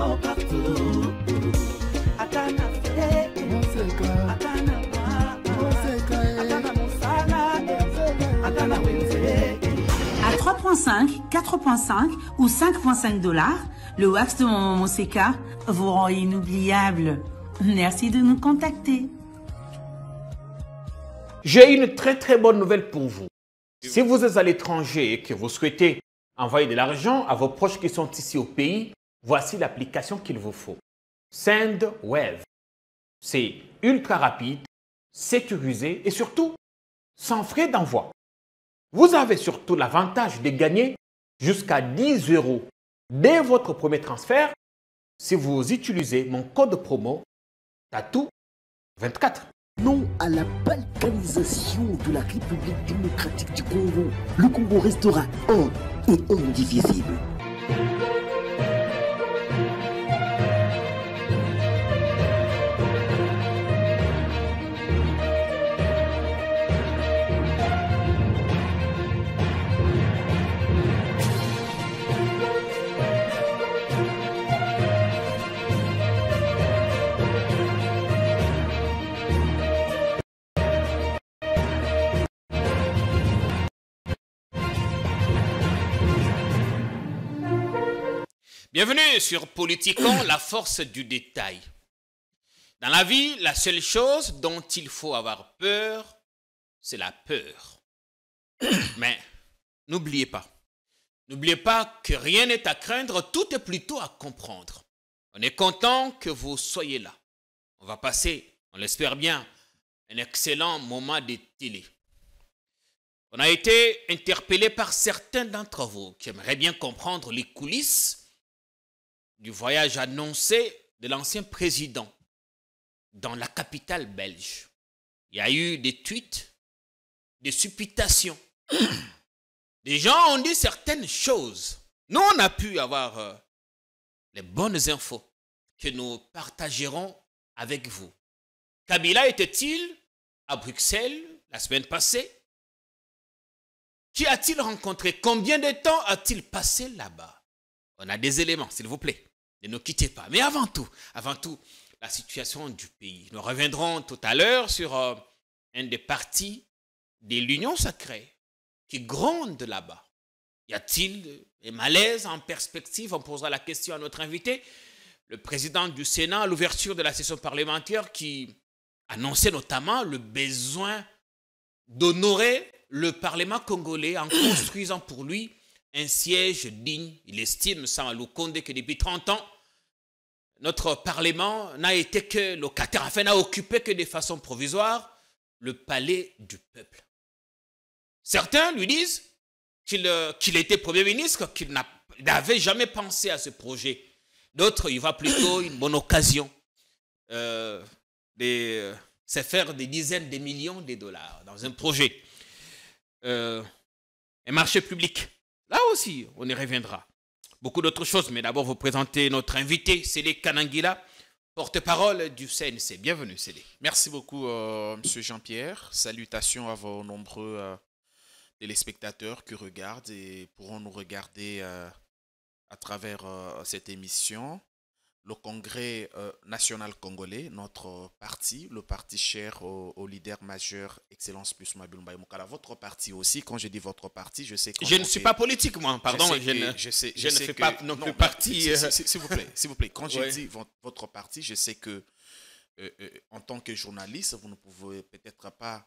A À 3.5, 4.5 ou 5.5 dollars, le wax de mon vous rend inoubliable. Merci de nous contacter. J'ai une très très bonne nouvelle pour vous. Si vous êtes à l'étranger et que vous souhaitez envoyer de l'argent à vos proches qui sont ici au pays, Voici l'application qu'il vous faut. SendWave. C'est ultra rapide, sécurisé et surtout sans frais d'envoi. Vous avez surtout l'avantage de gagner jusqu'à 10 euros dès votre premier transfert si vous utilisez mon code promo TATOU24. Non à la balkanisation de la République démocratique du Congo. Le Congo restera un et indivisible. Bienvenue sur Politiquant, la force du détail. Dans la vie, la seule chose dont il faut avoir peur, c'est la peur. Mais n'oubliez pas, n'oubliez pas que rien n'est à craindre, tout est plutôt à comprendre. On est content que vous soyez là. On va passer, on l'espère bien, un excellent moment de télé. On a été interpellé par certains d'entre vous qui aimeraient bien comprendre les coulisses du voyage annoncé de l'ancien président dans la capitale belge. Il y a eu des tweets, des supputations. des gens ont dit certaines choses. Nous, on a pu avoir euh, les bonnes infos que nous partagerons avec vous. Kabila était-il à Bruxelles la semaine passée Qui a-t-il rencontré Combien de temps a-t-il passé là-bas On a des éléments, s'il vous plaît. Ne nous quittez pas. Mais avant tout, avant tout, la situation du pays. Nous reviendrons tout à l'heure sur euh, un des partis de l'Union sacrée qui gronde là-bas. Y a-t-il des malaises en perspective On posera la question à notre invité, le président du Sénat, à l'ouverture de la session parlementaire qui annonçait notamment le besoin d'honorer le Parlement congolais en construisant pour lui un siège digne. Il estime, sans le Condé, que depuis 30 ans, notre Parlement n'a été que locataire, enfin n'a occupé que de façon provisoire le palais du peuple. Certains lui disent qu'il euh, était Premier ministre, qu'il n'avait jamais pensé à ce projet. D'autres, il va plutôt une bonne occasion euh, de euh, se faire des dizaines de millions de dollars dans un projet. un marché public. Là aussi, on y reviendra beaucoup d'autres choses, mais d'abord vous présenter notre invité, Cédé Kanangila, porte-parole du CNC. Bienvenue, Cédé. Merci beaucoup, M. Euh, Monsieur Jean-Pierre. Salutations à vos nombreux euh, téléspectateurs qui regardent et pourront nous regarder euh, à travers cette émission le Congrès euh, national congolais, notre parti, le parti cher au, leader majeur, Excellence plus Mbaye Mukala, votre parti aussi, quand je dis votre parti, je sais que... Je ne suis pas politique, moi, pardon, je, ne, fais pas non plus partie... Euh. S'il vous plaît, s'il vous plaît, quand je dis votre parti, je sais que euh, en tant que journaliste, vous ne pouvez peut-être pas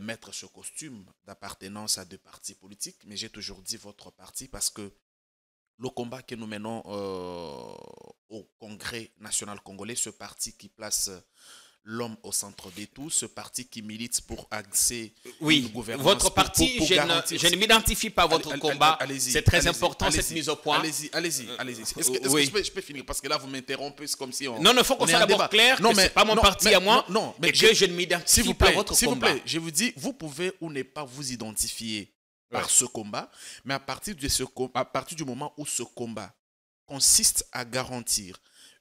mettre ce costume d'appartenance à deux partis politiques, mais j'ai toujours dit votre parti parce que le combat que nous menons euh, au Congrès national congolais, ce parti qui place euh, l'homme au centre de tout, ce parti qui milite pour axer oui, une gouvernance. Votre parti, je ne, m'identifie pas à votre combat. C'est très important cette mise au point. Allez-y, allez-y, euh, allez-y. Est-ce que, je, peux, finir parce que là vous m'interrompez, comme si on. Non, il faut qu'on soit d'abord clair. Non, que mais pas mon parti à moi. Non, mais et je, ne m'identifie pas à votre combat. S'il vous plaît, je vous dis, vous pouvez ou ne pas vous identifier par ce combat, mais à partir, de ce, à partir du moment où ce combat consiste à garantir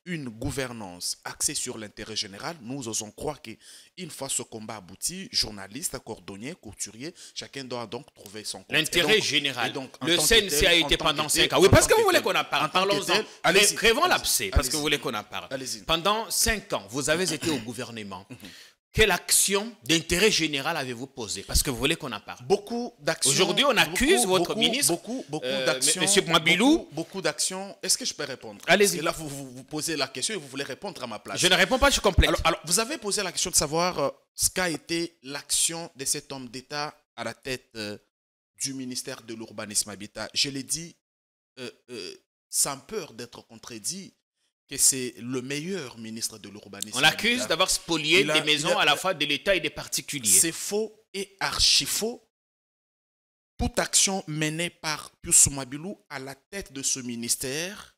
une gouvernance axée sur l'intérêt général, nous osons croire qu'une fois ce combat abouti, journalistes, cordonniers, couturiers, chacun doit donc trouver son compte. L'intérêt général. donc, le CNC a été pendant 5 ans. Oui, parce que vous voulez qu'on en parle. Parlons-en. l'abcès, parce que vous voulez qu'on en parle. Pendant cinq ans, vous avez été au gouvernement. Mhm. Quelle action d'intérêt général avez-vous posée Parce que vous voulez qu'on en parle. Beaucoup d'actions. Aujourd'hui, on accuse votre ministre. Beaucoup, euh, d'actions. Monsieur Mabilou. Beaucoup, d'actions. Est-ce que je peux répondre Allez-y. là, vous, vous, posez la question et vous voulez répondre à ma place. Je ne réponds pas, je complète. Alors, alors vous avez posé la question de savoir euh, ce qu'a été l'action de cet homme d'État à la tête euh, du ministère de l'Urbanisme Habitat. Je l'ai dit, sans peur d'être contredit, c'est le meilleur ministre de l'urbanisme. On l'accuse d'avoir spolié des maisons à la fois de l'État et des particuliers. C'est faux et archi faux. Toute action menée par Pius à la tête de ce ministère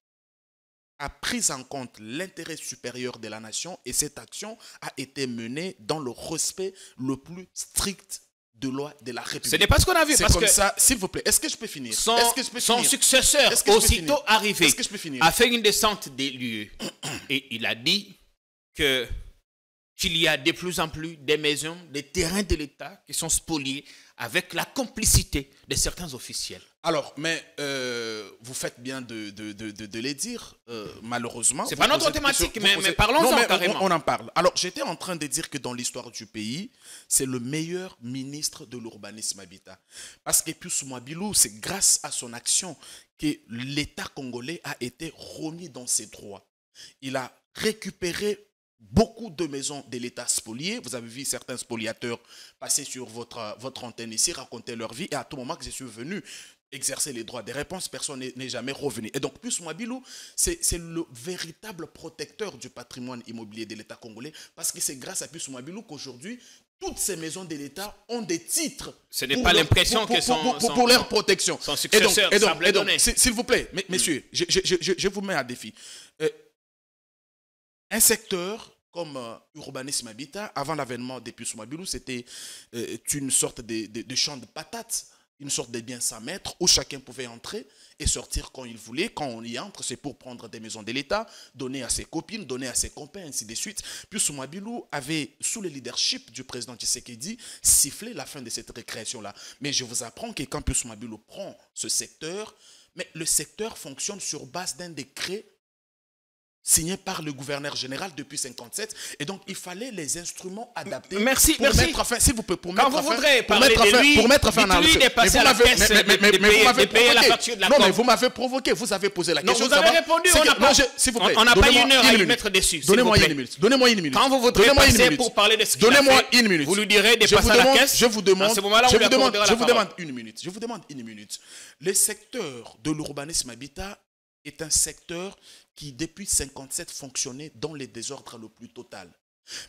a pris en compte l'intérêt supérieur de la nation et cette action a été menée dans le respect le plus strict de loi de la République. Ce n'est pas ce qu'on a vu. C'est comme que ça, s'il vous plaît. Est-ce que je peux finir Son, successeur, aussitôt arrivé, a fait une descente des lieux et il a dit que qu'il y a de plus en plus des maisons, des terrains de l'État qui sont spoliés avec la complicité de certains officiels. Alors, mais euh, vous faites bien de, de, de, les dire, euh, malheureusement. C'est pas notre thématique, mais, mais parlons-en carrément. On, en parle. Alors, j'étais en train de dire que dans l'histoire du pays, c'est le meilleur ministre de l'urbanisme habitat. Parce que Pius Mwabilou, c'est grâce à son action que l'État congolais a été remis dans ses droits. Il a récupéré beaucoup de maisons de l'État spoliées. Vous avez vu certains spoliateurs passer sur votre, euh, votre antenne ici, raconter leur vie. Et à tout moment que je suis venu exercer les droits des réponses, personne n'est jamais revenu. Et donc, plus Mabilou, c'est le véritable protecteur du patrimoine immobilier de l'État congolais, parce que c'est grâce à Plus Mabilou qu'aujourd'hui, toutes ces maisons de l'État ont des titres. Ce n'est pas l'impression que sont pour, leur protection. Son successeur et donc, S'il vous plaît, messieurs, je, je, je, je, vous mets à défi. Euh, un secteur comme euh, Urbanisme Habitat, avant l'avènement des puces c'était euh, une sorte de, de, champ de patates, une sorte de bien sans maître où chacun pouvait entrer et sortir quand il voulait. Quand on y entre, c'est pour prendre des maisons de l'État, donner à ses copines, donner à ses copains, ainsi de suite. Puis Soumabilou avait, sous le leadership du président Tshisekedi, sifflé la fin de cette récréation-là. Mais je vous apprends que quand Soumabilou prend ce secteur, mais le secteur fonctionne sur base d'un décret signé par le gouverneur général depuis 1957. et donc il fallait les instruments adaptés pour mettre fin si vous pouvez pour mettre vous pour mettre fin, à lui vous m'avez la facture de la non mais vous m'avez provoqué vous avez posé la non, question vous avez répondu on n'a pas une heure à lui mettre dessus donnez-moi une minute donnez-moi une minute quand vous voudrez passer pour parler de ce donnez-moi une minute vous lui direz de passer la caisse je vous demande je vous demande je vous demande une minute je vous demande une minute le secteur de l'urbanisme habitat est un secteur qui depuis 57 fonctionnait dans les désordres le plus total.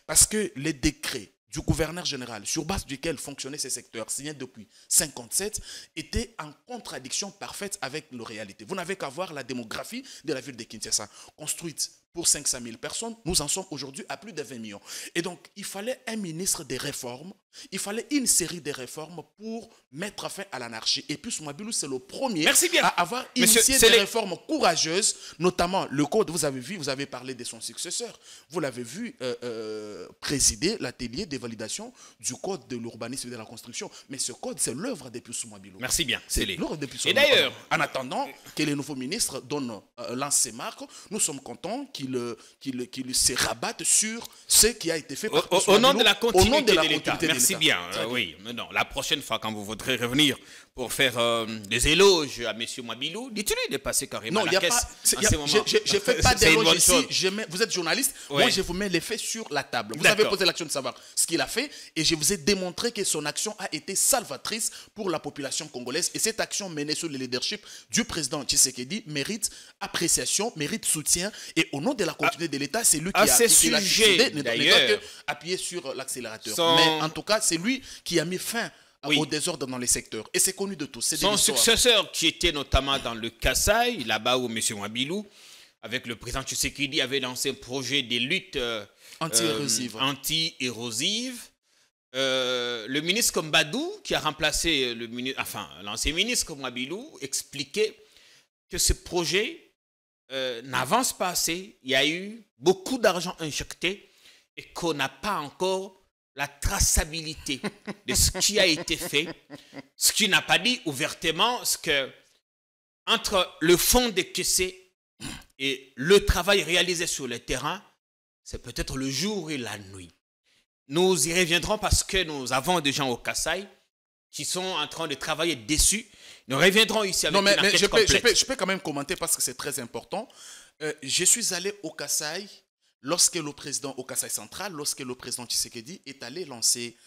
Parce que les décrets du gouverneur général, sur base duquel fonctionnait ces secteurs signés depuis 57, étaient en contradiction parfaite avec la réalité. Vous n'avez qu'à voir la démographie de la ville de Kinshasa, construite pour 500 000 personnes, nous en sommes aujourd'hui à plus de 20 millions. Et donc, il fallait un ministre des réformes il fallait une série de réformes pour mettre fin à l'anarchie. Et puis Soumabilou, c'est le premier à avoir initié des réformes courageuses, notamment le code, vous avez vu, vous avez parlé de son successeur. Vous l'avez vu euh, euh, présider l'atelier des validations du code de l'urbanisme et de la construction. Mais ce code, c'est l'œuvre de Soumabilou. Merci bien. C'est l'œuvre de Et d'ailleurs, en attendant que les nouveaux ministres donnent euh, ses marques nous sommes contents qu'il euh, se rabattent sur ce qui a été fait par Au, au nom de la continuité de l'État. Si bien, euh, oui. Mais non, la prochaine fois, quand vous voudrez revenir, pour faire euh, des éloges à M. Mabilou. Dites-lui de passer carrément non, la a caisse pas, y a, Je ne fais pas d'éloges ici. vous êtes journaliste. Moi, je vous mets les faits sur la table. Vous avez posé l'action de savoir ce qu'il a fait et je vous ai démontré que son action a été salvatrice pour la population congolaise. Et cette action menée sous le leadership du président Tshisekedi mérite appréciation, mérite soutien. Et au nom de la ah, continuité de l'État, c'est lui qui a, qui sujet, qui appuyé sur l'accélérateur. Mais en tout cas, c'est lui qui a mis fin au désordre dans les secteurs. Et c'est connu de tous. Son successeur, qui était notamment dans le Kassai, là-bas où M. Mabilou, avec le président Tshisekedi, avait lancé un projet des luttes euh, anti-érosives. Euh, anti euh, le ministre Mbadou, qui a remplacé le ministre, enfin, l'ancien ministre expliquait que ce projet n'avance pas assez. Il y a eu beaucoup d'argent injecté et qu'on n'a pas encore la traçabilité de ce qui a été fait, ce qui n'a pas dit ouvertement, ce que entre le fond des QC et le travail réalisé sur le terrain, c'est peut-être le jour et la nuit. Nous y reviendrons parce que nous avons des gens au Kassai qui sont en train de travailler dessus. Nous reviendrons ici avec non, mais, une mais je, peux, quand même commenter parce que c'est très important. Euh, je suis allé au Kassai lorsque le président au Kassai central, lorsque le président Tshisekedi est allé lancer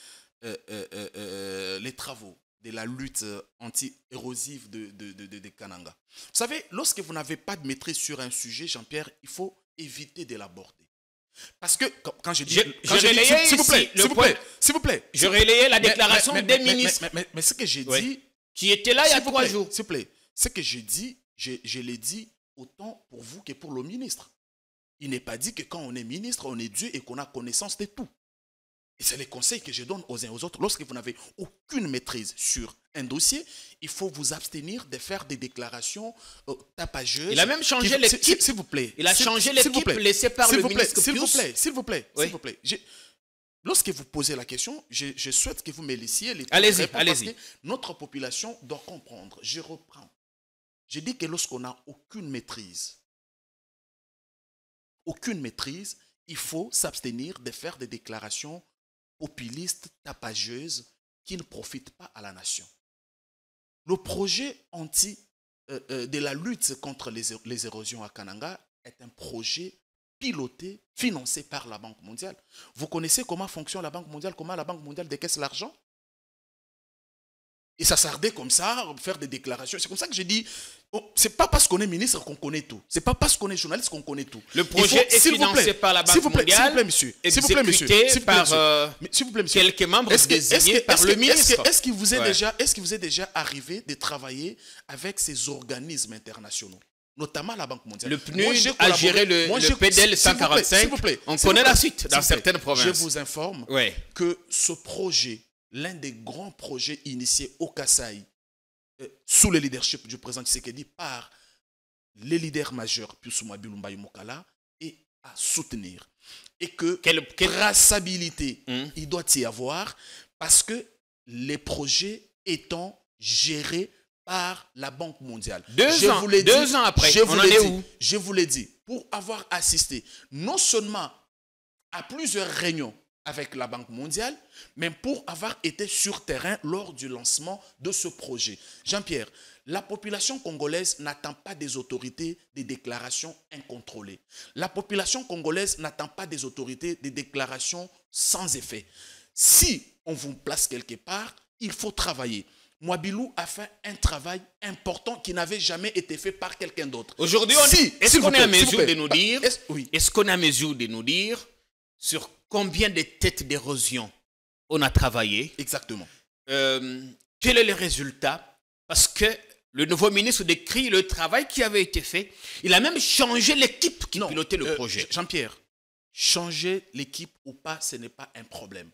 euh, euh, euh, les travaux de la lutte anti-érosive de, de, de, Kananga. Vous savez, lorsque vous n'avez pas de maîtrise sur un sujet, Jean-Pierre, il faut éviter de l'aborder. Parce que quand, je dis, je, s'il vous plaît, s'il vous plaît, s'il vous plaît, je relayais la déclaration des ministres. Mais, ce que j'ai dit, qui était là il y a trois jours, s'il vous plaît, ce que j'ai dit, je l'ai dit autant pour vous que pour le ministre. Il n'est pas dit que quand on est ministre, on est Dieu et qu'on a connaissance de tout. Et c'est les conseils que je donne aux uns et aux autres. Lorsque vous n'avez aucune maîtrise sur un dossier, il faut vous abstenir de faire des déclarations euh, tapageuses. Il a même changé l'équipe. S'il vous plaît. Il a changé l'équipe laissée par le S'il vous plaît, s'il vous plaît, s'il vous plaît. Lorsque vous posez la question, je, souhaite que vous me laissiez les Allez-y, allez-y. Notre population doit comprendre. Je reprends. Je dis que lorsqu'on n'a aucune maîtrise aucune maîtrise, il faut s'abstenir de faire des déclarations populistes, tapageuses, qui ne profitent pas à la nation. Le projet anti, euh, euh, de la lutte contre les, les érosions à Kananga est un projet piloté, financé par la Banque mondiale. Vous connaissez comment fonctionne la Banque mondiale, comment la Banque mondiale décaisse l'argent et ça s'ardait comme ça, faire des déclarations. C'est comme ça que j'ai dit, oh, c'est pas parce qu'on est ministre qu'on connaît tout. C'est pas parce qu'on est journaliste qu'on connaît tout. Le projet est financé par la Banque mondiale. S'il vous plaît, monsieur. S'il vous plaît, monsieur. S'il par euh, vous plaît, monsieur. quelques membres est désignés est par est le ministre. Est-ce qu'il vous est déjà, arrivé de travailler avec ces organismes internationaux? notamment la Banque mondiale. Le PNUD a géré le, PDL 145. Vous vous plaît, on connaît la suite dans certaines provinces. Je vous informe que ce projet l'un des grands projets initiés au Kassai, euh, sous le leadership du président Tshisekedi, par les leaders majeurs, Piusuma Bilumba Mokala, et à soutenir. Et que quelle, traçabilité hmm. il doit y avoir, parce que les projets étant gérés par la Banque mondiale. Deux ans, après, je Je vous l'ai dit, pour avoir assisté non seulement à plusieurs réunions avec la Banque mondiale, mais pour avoir été sur terrain lors du lancement de ce projet. Jean-Pierre, la population congolaise n'attend pas des autorités des déclarations incontrôlées. La population congolaise n'attend pas des autorités des déclarations sans effet. Si on vous place quelque part, il faut travailler. Mwabilou a fait un travail important qui n'avait jamais été fait par quelqu'un d'autre. Aujourd'hui, est-ce qu'on est à mesure de nous dire, est-ce qu'on est mesure de nous dire sur Combien de têtes d'érosion on a travaillé Exactement. Euh, quel est le résultat Parce que le nouveau ministre décrit le travail qui avait été fait. Il a même changé l'équipe qui pilotait le euh, projet. Jean-Pierre, changer l'équipe ou pas, ce n'est pas un problème.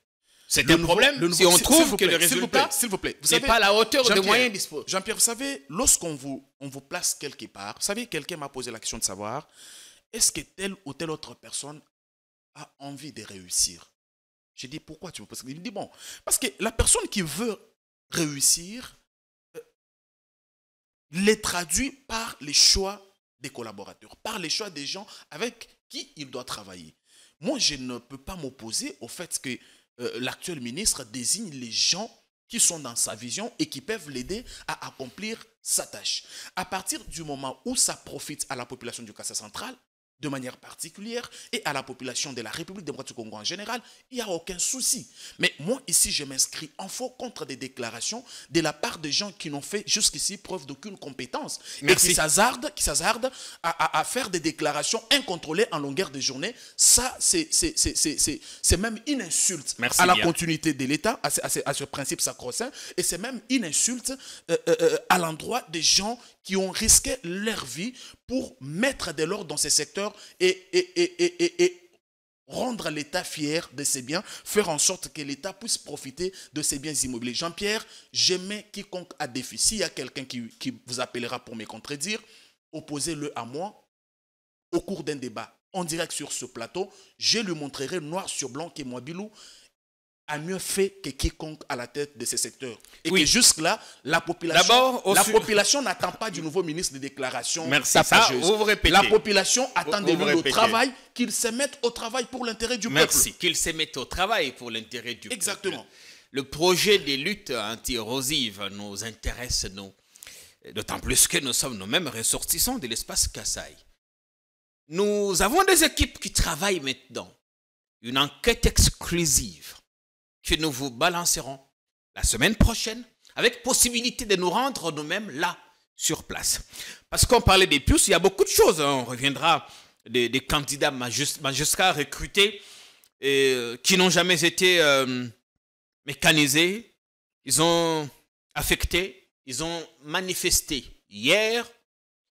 C'est un problème si on trouve que le résultat s'il vous plaît, n'est pas à la hauteur des moyens disposés. Jean-Pierre, vous savez, lorsqu'on vous, on vous place quelque part, vous savez, quelqu'un m'a posé la question de savoir est-ce que telle ou telle autre personne a envie de réussir. J'ai dit, pourquoi tu me poses Il me dit, bon, parce que la personne qui veut réussir l'est euh, les traduit par les choix des collaborateurs, par les choix des gens avec qui il doit travailler. Moi, je ne peux pas m'opposer au fait que euh, l'actuel ministre désigne les gens qui sont dans sa vision et qui peuvent l'aider à accomplir sa tâche. À partir du moment où ça profite à la population du Cassa central, de manière particulière et à la population de la République démocratique du Congo en général, il n'y a aucun souci. Mais moi, ici, je m'inscris en faux contre des déclarations de la part de gens qui n'ont fait jusqu'ici preuve d'aucune compétence Merci. et qui s'hazardent à, faire des déclarations incontrôlées en longueur de journée. Ça, c'est même une insulte à la continuité de l'État, à, ce principe sacro-saint, et c'est même une insulte euh, euh, euh, à l'endroit des gens qui ont risqué leur vie pour mettre de l'ordre dans ces secteurs et, et, rendre l'État fier de ses biens, faire en sorte que l'État puisse profiter de ses biens immobiliers. Jean-Pierre, j'aimais quiconque à défi. S'il y a quelqu'un qui, vous appellera pour me contredire, opposez-le à moi au cours d'un débat en direct sur ce plateau. Je lui montrerai noir sur blanc que Bilou a mieux fait que quiconque à la tête de ce secteur. Et que jusque-là, la population, n'attend pas du nouveau ministre de déclaration. Merci, ça, vous la population attend de lui le travail, qu'il se mette au travail pour l'intérêt du peuple. Merci, qu'il se mette au travail pour l'intérêt du peuple. Exactement. Le projet des luttes anti-érosives nous intéresse, D'autant plus que nous sommes nous-mêmes ressortissants de l'espace Kassai. Nous avons des équipes qui travaillent maintenant. Une enquête exclusive que nous vous balancerons la semaine prochaine, avec possibilité de nous rendre nous-mêmes là, sur place. Parce qu'on parlait des puces, il y a beaucoup de choses. Hein. On reviendra des, candidats magistrats recrutés euh, qui n'ont jamais été euh, mécanisés. Ils ont affecté, ils ont manifesté. Hier,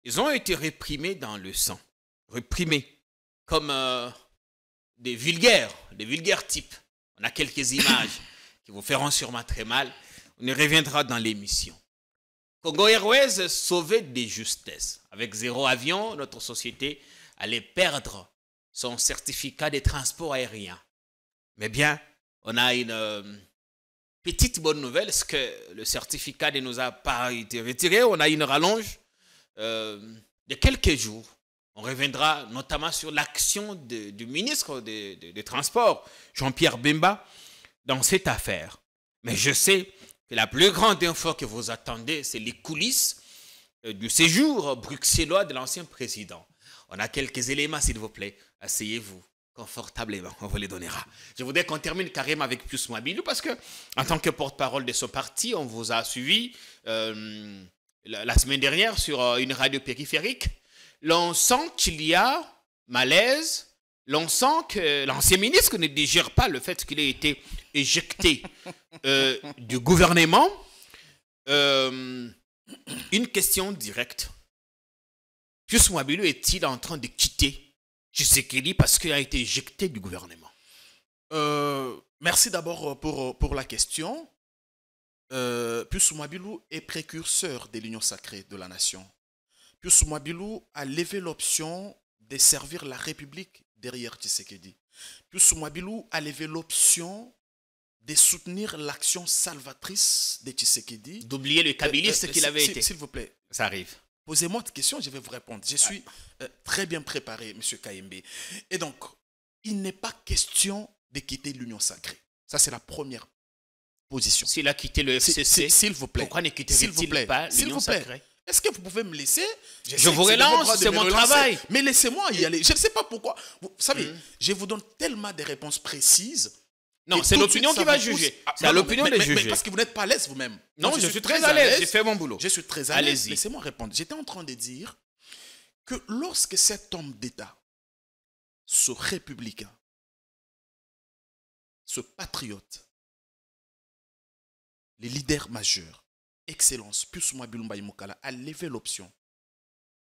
ils ont été réprimés dans le sang. Réprimés comme euh, des vulgaires, des vulgaires types. On a quelques images qui vous feront sûrement très mal. On y reviendra dans l'émission. Congo Airways sauvé des justesses. Avec zéro avion, notre société allait perdre son certificat de transport aérien. Mais bien, on a une euh, petite bonne nouvelle, c'est que le certificat ne nous a pas été retiré. On a une rallonge euh, de quelques jours on reviendra notamment sur l'action du ministre des Transports, Jean-Pierre Bemba, dans cette affaire. Mais je sais que la plus grande info que vous attendez, c'est les coulisses euh, du séjour bruxellois de l'ancien président. On a quelques éléments, s'il vous plaît. Asseyez-vous confortablement, on vous les donnera. Je voudrais qu'on termine carrément avec Pius Mabilou parce que, en tant que porte-parole de ce parti, on vous a suivi euh, la, semaine dernière sur euh, une radio périphérique l'on sent qu'il y a malaise, l'on sent que l'ancien ministre ne digère pas le fait qu'il ait été éjecté euh, du gouvernement. Euh, une question directe. Pius Mwabilou est-il en train de quitter Tshisekedi parce qu'il a été éjecté du gouvernement euh, Merci d'abord pour, la question. Pius Mwabilou est précurseur de l'union sacrée de la nation. Pius Mabilou a levé l'option de servir la République derrière Tshisekedi. Pius Mabilou a levé l'option de soutenir l'action salvatrice de Tshisekedi. D'oublier le euh, kabiliste euh, qu'il avait été. S'il vous plaît. Ça arrive. Posez-moi des question, je vais vous répondre. Je suis euh, très bien préparé, M. KMB. Et donc, il n'est pas question de quitter l'Union sacrée. Ça, c'est la première position. S'il a quitté le FCC, s'il vous plaît. Pourquoi ne quitterait pas l'Union sacrée est-ce que vous pouvez me laisser Je, vous relance, c'est mon travail. Mais laissez-moi y aller. Je ne sais pas pourquoi. Vous savez, hum. je vous donne tellement des réponses précises. Non, c'est l'opinion qui va juger. C'est l'opinion de juger. parce que vous n'êtes pas à l'aise vous-même. Non, je, suis très, très à l'aise. J'ai fait mon boulot. Je suis très à l'aise. Laissez-moi répondre. J'étais en train de dire que lorsque cet homme d'État, ce républicain, ce patriote, les leaders majeurs, Excellence Pusuma Bilumba Mukala a levé l'option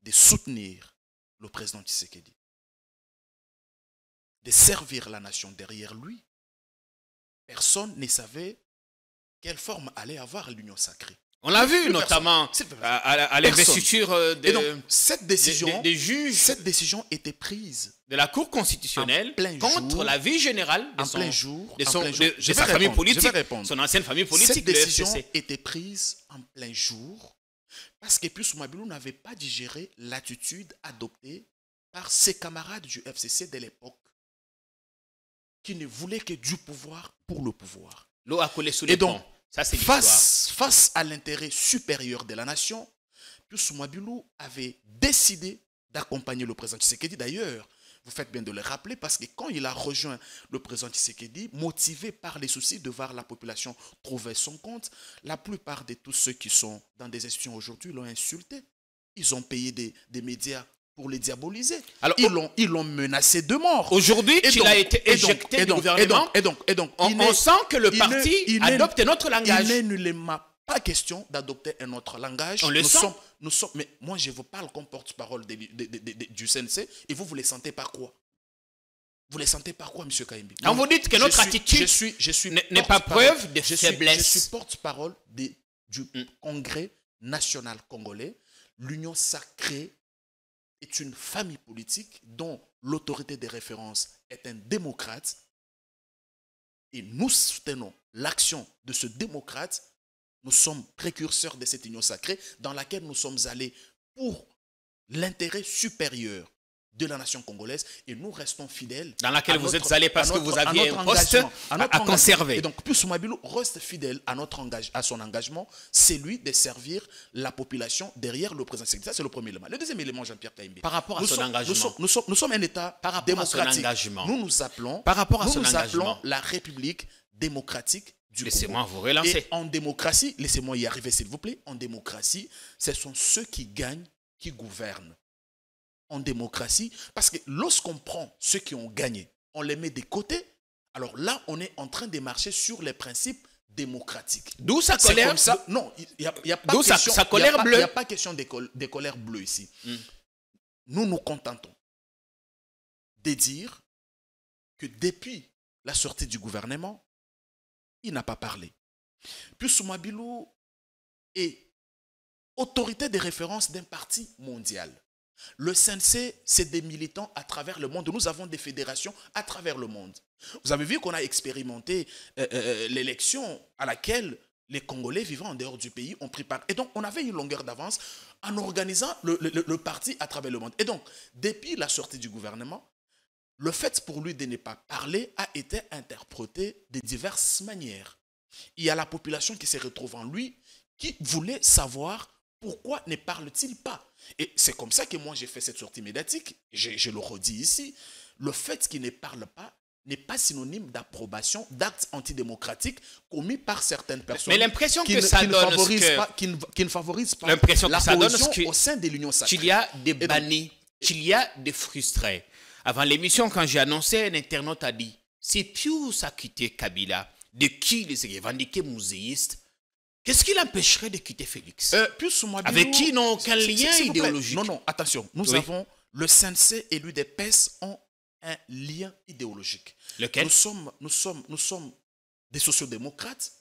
de soutenir le président Tshisekedi, de servir la nation derrière lui. Personne ne savait quelle forme allait avoir l'union sacrée. On l'a vu, notamment à, l'investiture euh, des, cette juges. Cette décision était prise de la Cour constitutionnelle contre la vie générale de son, famille politique, ancienne famille politique. Cette décision était prise en plein jour parce que plus Mabilou n'avait pas digéré l'attitude adoptée par ses camarades du FCC de l'époque qui ne voulaient que du pouvoir pour le pouvoir. L'eau a collé sous les Et donc, Ça, c'est l'histoire face à l'intérêt supérieur de la nation, Pius Mwabilou avait décidé d'accompagner le président Tshisekedi. D'ailleurs, vous faites bien de le rappeler parce que quand il a rejoint le président Tshisekedi, motivé par les soucis de voir la population trouver son compte, la plupart de tous ceux qui sont dans des institutions aujourd'hui l'ont insulté. Ils ont payé des médias pour les diaboliser. Alors, ils l'ont, ils l'ont menacé de mort. Aujourd'hui, il a été éjecté du gouvernement. Et donc, et donc, on, sent que le parti il adopte notre langage. Il n'est m'a pas question d'adopter un autre langage. On le nous sent. nous sommes, mais moi, je vous parle comme porte-parole du CNC et vous, vous les sentez par quoi vous les sentez par quoi, Monsieur Kaimbi Quand vous dites que notre je attitude je suis, je suis n'est pas preuve de faiblesse. je suis porte-parole du mm. Congrès national congolais, l'union sacrée est une famille politique dont l'autorité de référence est un démocrate et nous soutenons l'action de ce démocrate, nous sommes précurseurs de cette union sacrée dans laquelle nous sommes allés pour l'intérêt supérieur de la nation congolaise et nous restons fidèles. Dans laquelle vous êtes allé parce que vous aviez un poste à, conserver. Et donc, Pusumabilou reste fidèle à, notre à son engagement, c'est lui de servir la population derrière le président. Ça, c'est le premier élément. Le deuxième élément, Jean-Pierre Kaimbe. Par rapport à son engagement. Nous sommes, un État démocratique. Nous nous appelons, Par rapport à la République démocratique du Laissez-moi vous relancer. Et en démocratie, laissez-moi y arriver s'il vous plaît, en démocratie, ce sont ceux qui gagnent qui gouvernent en démocratie, parce que lorsqu'on prend ceux qui ont gagné, on les met de côté, alors là, on est en train de marcher sur les principes démocratiques. D'où sa colère Non, il n'y a, pas question, sa, colère bleue. a pas question ici. Hmm. Nous nous contentons de dire que depuis la sortie du gouvernement, il n'a pas parlé. Puis Soumabilou est autorité de référence d'un parti mondial. Le CNC, c'est des militants à travers le monde. Nous avons des fédérations à travers le monde. Vous avez vu qu'on a expérimenté euh, euh, euh, l'élection à laquelle les Congolais vivant en dehors du pays ont pris part. Et donc, on avait une longueur d'avance en organisant le, le, parti à travers le monde. Et donc, depuis la sortie du gouvernement, le fait pour lui de ne pas parler a été interprété de diverses manières. Il y a la population qui se retrouve en lui qui voulait savoir pourquoi ne parle-t-il pas et c'est comme ça que moi j'ai fait cette sortie médiatique. Je, le redis ici. Le fait qu'il ne parle pas n'est pas synonyme d'approbation d'actes antidémocratiques commis par certaines personnes. Mais l'impression que ne, qui, ne, favorise pas l'impression la que ça donne au sein de l'Union sacrée. Qu'il y a des bannis, qu'il y a des frustrés. Avant l'émission, quand j'ai annoncé, un internaute a dit c'est Pius a Kabila, de qui les revendiquer muséistes Qu'est-ce qui l'empêcherait de quitter Félix euh, plus ou moins, Avec qui n'ont aucun lien idéologique. Non, non, attention. Nous avons, le CNC et l'UDPS e ont un lien idéologique. Lequel nous sommes, nous, sommes, nous sommes des sociodémocrates.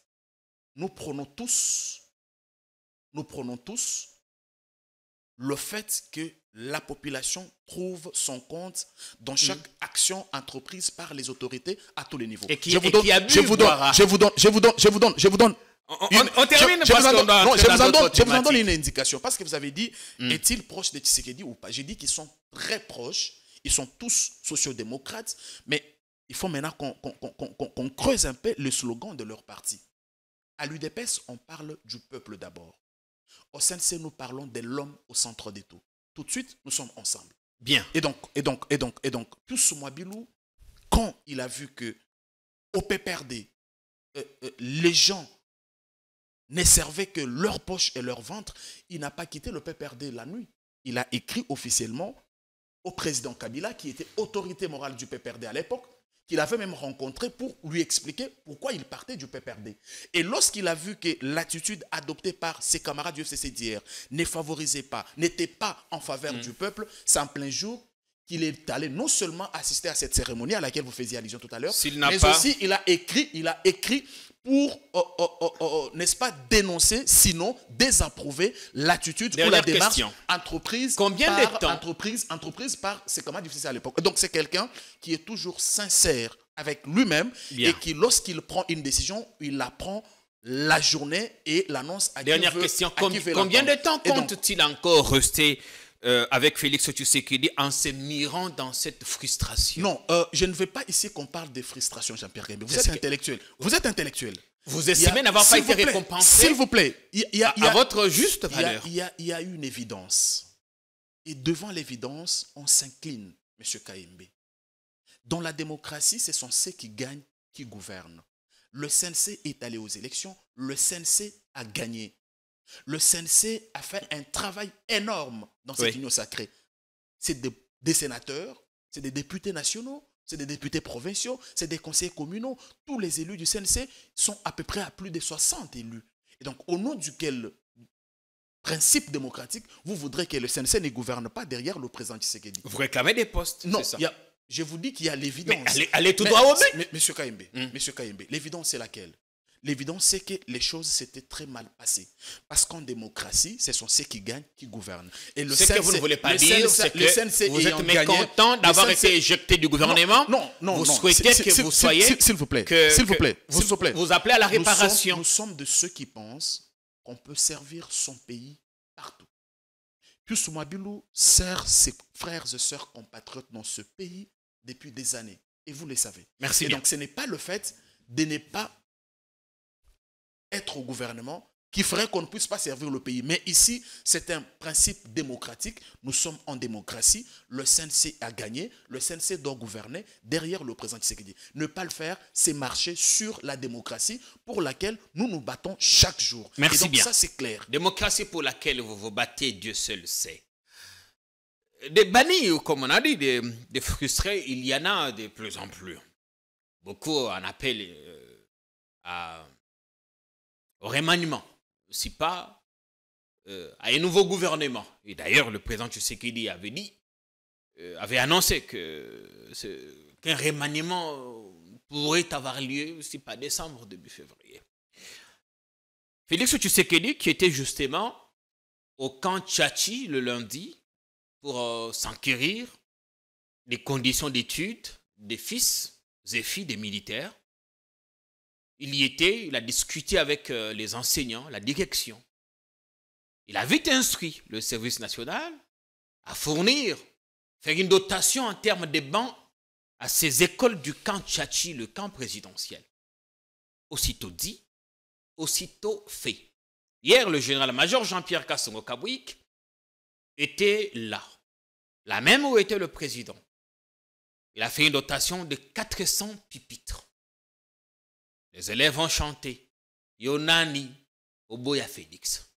Nous prenons tous, nous prenons tous le fait que la population trouve son compte dans hmm. chaque action entreprise par les autorités à tous les niveaux. Et qui, je vous vous je vous donne, je vous donne, je vous donne, je vous donne on, termine je, vous donne, une indication. Parce que vous avez dit, hmm. est-il proche de Tshisekedi ou pas J'ai dit qu'ils sont très proches. Ils sont tous sociodémocrates. Mais il faut maintenant qu'on creuse un peu le slogan de leur parti. À l'UDPS, on parle du peuple d'abord. Au CNC, nous parlons de l'homme au centre des taux Tout de suite, nous sommes ensemble. Bien. Et donc, et donc, et donc, et donc, plus Bilou, quand il a vu que au PPRD, euh, euh, les gens ne servait que leur poche et leur ventre, il n'a pas quitté le PPRD la nuit. Il a écrit officiellement au président Kabila, qui était autorité morale du PPRD à l'époque, qu'il avait même rencontré pour lui expliquer pourquoi il partait du PPRD. Et lorsqu'il a vu que l'attitude adoptée par ses camarades du FCC d'hier ne favorisait pas, n'était pas en faveur mm. du peuple, c'est en plein jour qu'il est allé non seulement assister à cette cérémonie à laquelle vous faisiez allusion tout à l'heure, mais aussi il a écrit, il a écrit pour, oh, oh, oh, n'est-ce pas, dénoncer, sinon désapprouver l'attitude ou la démarche entreprise Combien par de temps? entreprise, entreprise par, c'est comment difficile à l'époque. Donc c'est quelqu'un qui est toujours sincère avec lui-même et qui, lorsqu'il prend une décision, il la prend la journée et l'annonce à Dernière qui veut, question, combien de temps compte-t-il encore rester euh, avec Félix Tshisekedi en se mirant dans cette frustration. Non, euh, je ne veux pas ici qu'on parle de frustration, Jean-Pierre Vous êtes intellectuel. Vous êtes intellectuel. Vous estimez n'avoir pas été récompensé. S'il vous plaît, il y a, à votre juste valeur. Il y a, y a une évidence. Et devant l'évidence, on s'incline, M. KMB. Dans la démocratie, ce sont ceux qui gagnent qui gouvernent. Le CNC est allé aux élections, le CNC a gagné. Le CNC a fait un travail énorme dans cette union sacrée. C'est des, sénateurs, c'est des députés nationaux, c'est des députés provinciaux, c'est des conseillers communaux. Tous les élus du CNC sont à peu près à plus de 60 élus. Et donc, au nom duquel principe démocratique, vous voudrez que le CNC ne gouverne pas derrière le président Tshisekedi. Vous réclamez des postes Non, ça. je vous dis qu'il y a l'évidence. Allez, tout droit au but. Monsieur Kayembe, hmm. monsieur l'évidence c'est laquelle L'évidence, c'est que les choses s'étaient très mal passées. Parce qu'en démocratie, ce sont ceux qui gagnent qui gouvernent. Et le ce que vous ne voulez pas dire, c'est que vous êtes mécontent d'avoir été éjecté du gouvernement. Non, non, Vous souhaitez que vous soyez... S'il vous plaît, s'il vous plaît, s'il vous plaît. Vous appelez à la réparation. Nous sommes de ceux qui pensent qu'on peut servir son pays partout. Puis, Mabilou sert ses frères et sœurs compatriotes dans ce pays depuis des années. Et vous le savez. Merci. Et donc, ce n'est pas le fait de ne pas être au gouvernement qui ferait qu'on ne puisse pas servir le pays. Mais ici, c'est un principe démocratique. Nous sommes en démocratie. Le CNC a gagné. Le CNC doit gouverner derrière le président Tshisekedi. Ne pas le faire, c'est marcher sur la démocratie pour laquelle nous nous battons chaque jour. Merci Et donc, bien. ça, c'est clair. Démocratie pour laquelle vous vous battez, Dieu seul sait. Des bannis, comme on a dit, des, des, frustrés, il y en a de plus en plus. Beaucoup en appellent euh, à remaniement, si pas euh, à un nouveau gouvernement. Et d'ailleurs, le président Tshisekedi avait dit, euh, avait annoncé qu'un remaniement euh, pourrait avoir lieu, si pas décembre, début février. Félix Tshisekedi, qui était justement au camp Tchachi le lundi pour s'enquérir des conditions d'études des fils et filles des militaires il y était, il a discuté avec euh, les enseignants, la direction. Il a vite instruit le service national à fournir, faire une dotation en termes de bancs à ces écoles du camp Tchatchi, le camp présidentiel. Aussitôt dit, aussitôt fait. Hier, le général-major Jean-Pierre Kassongo Kabouik était là, La même où était le président. Il a fait une dotation de 400 pupitres. Les élèves ont chanté Yonani Oboya Félix.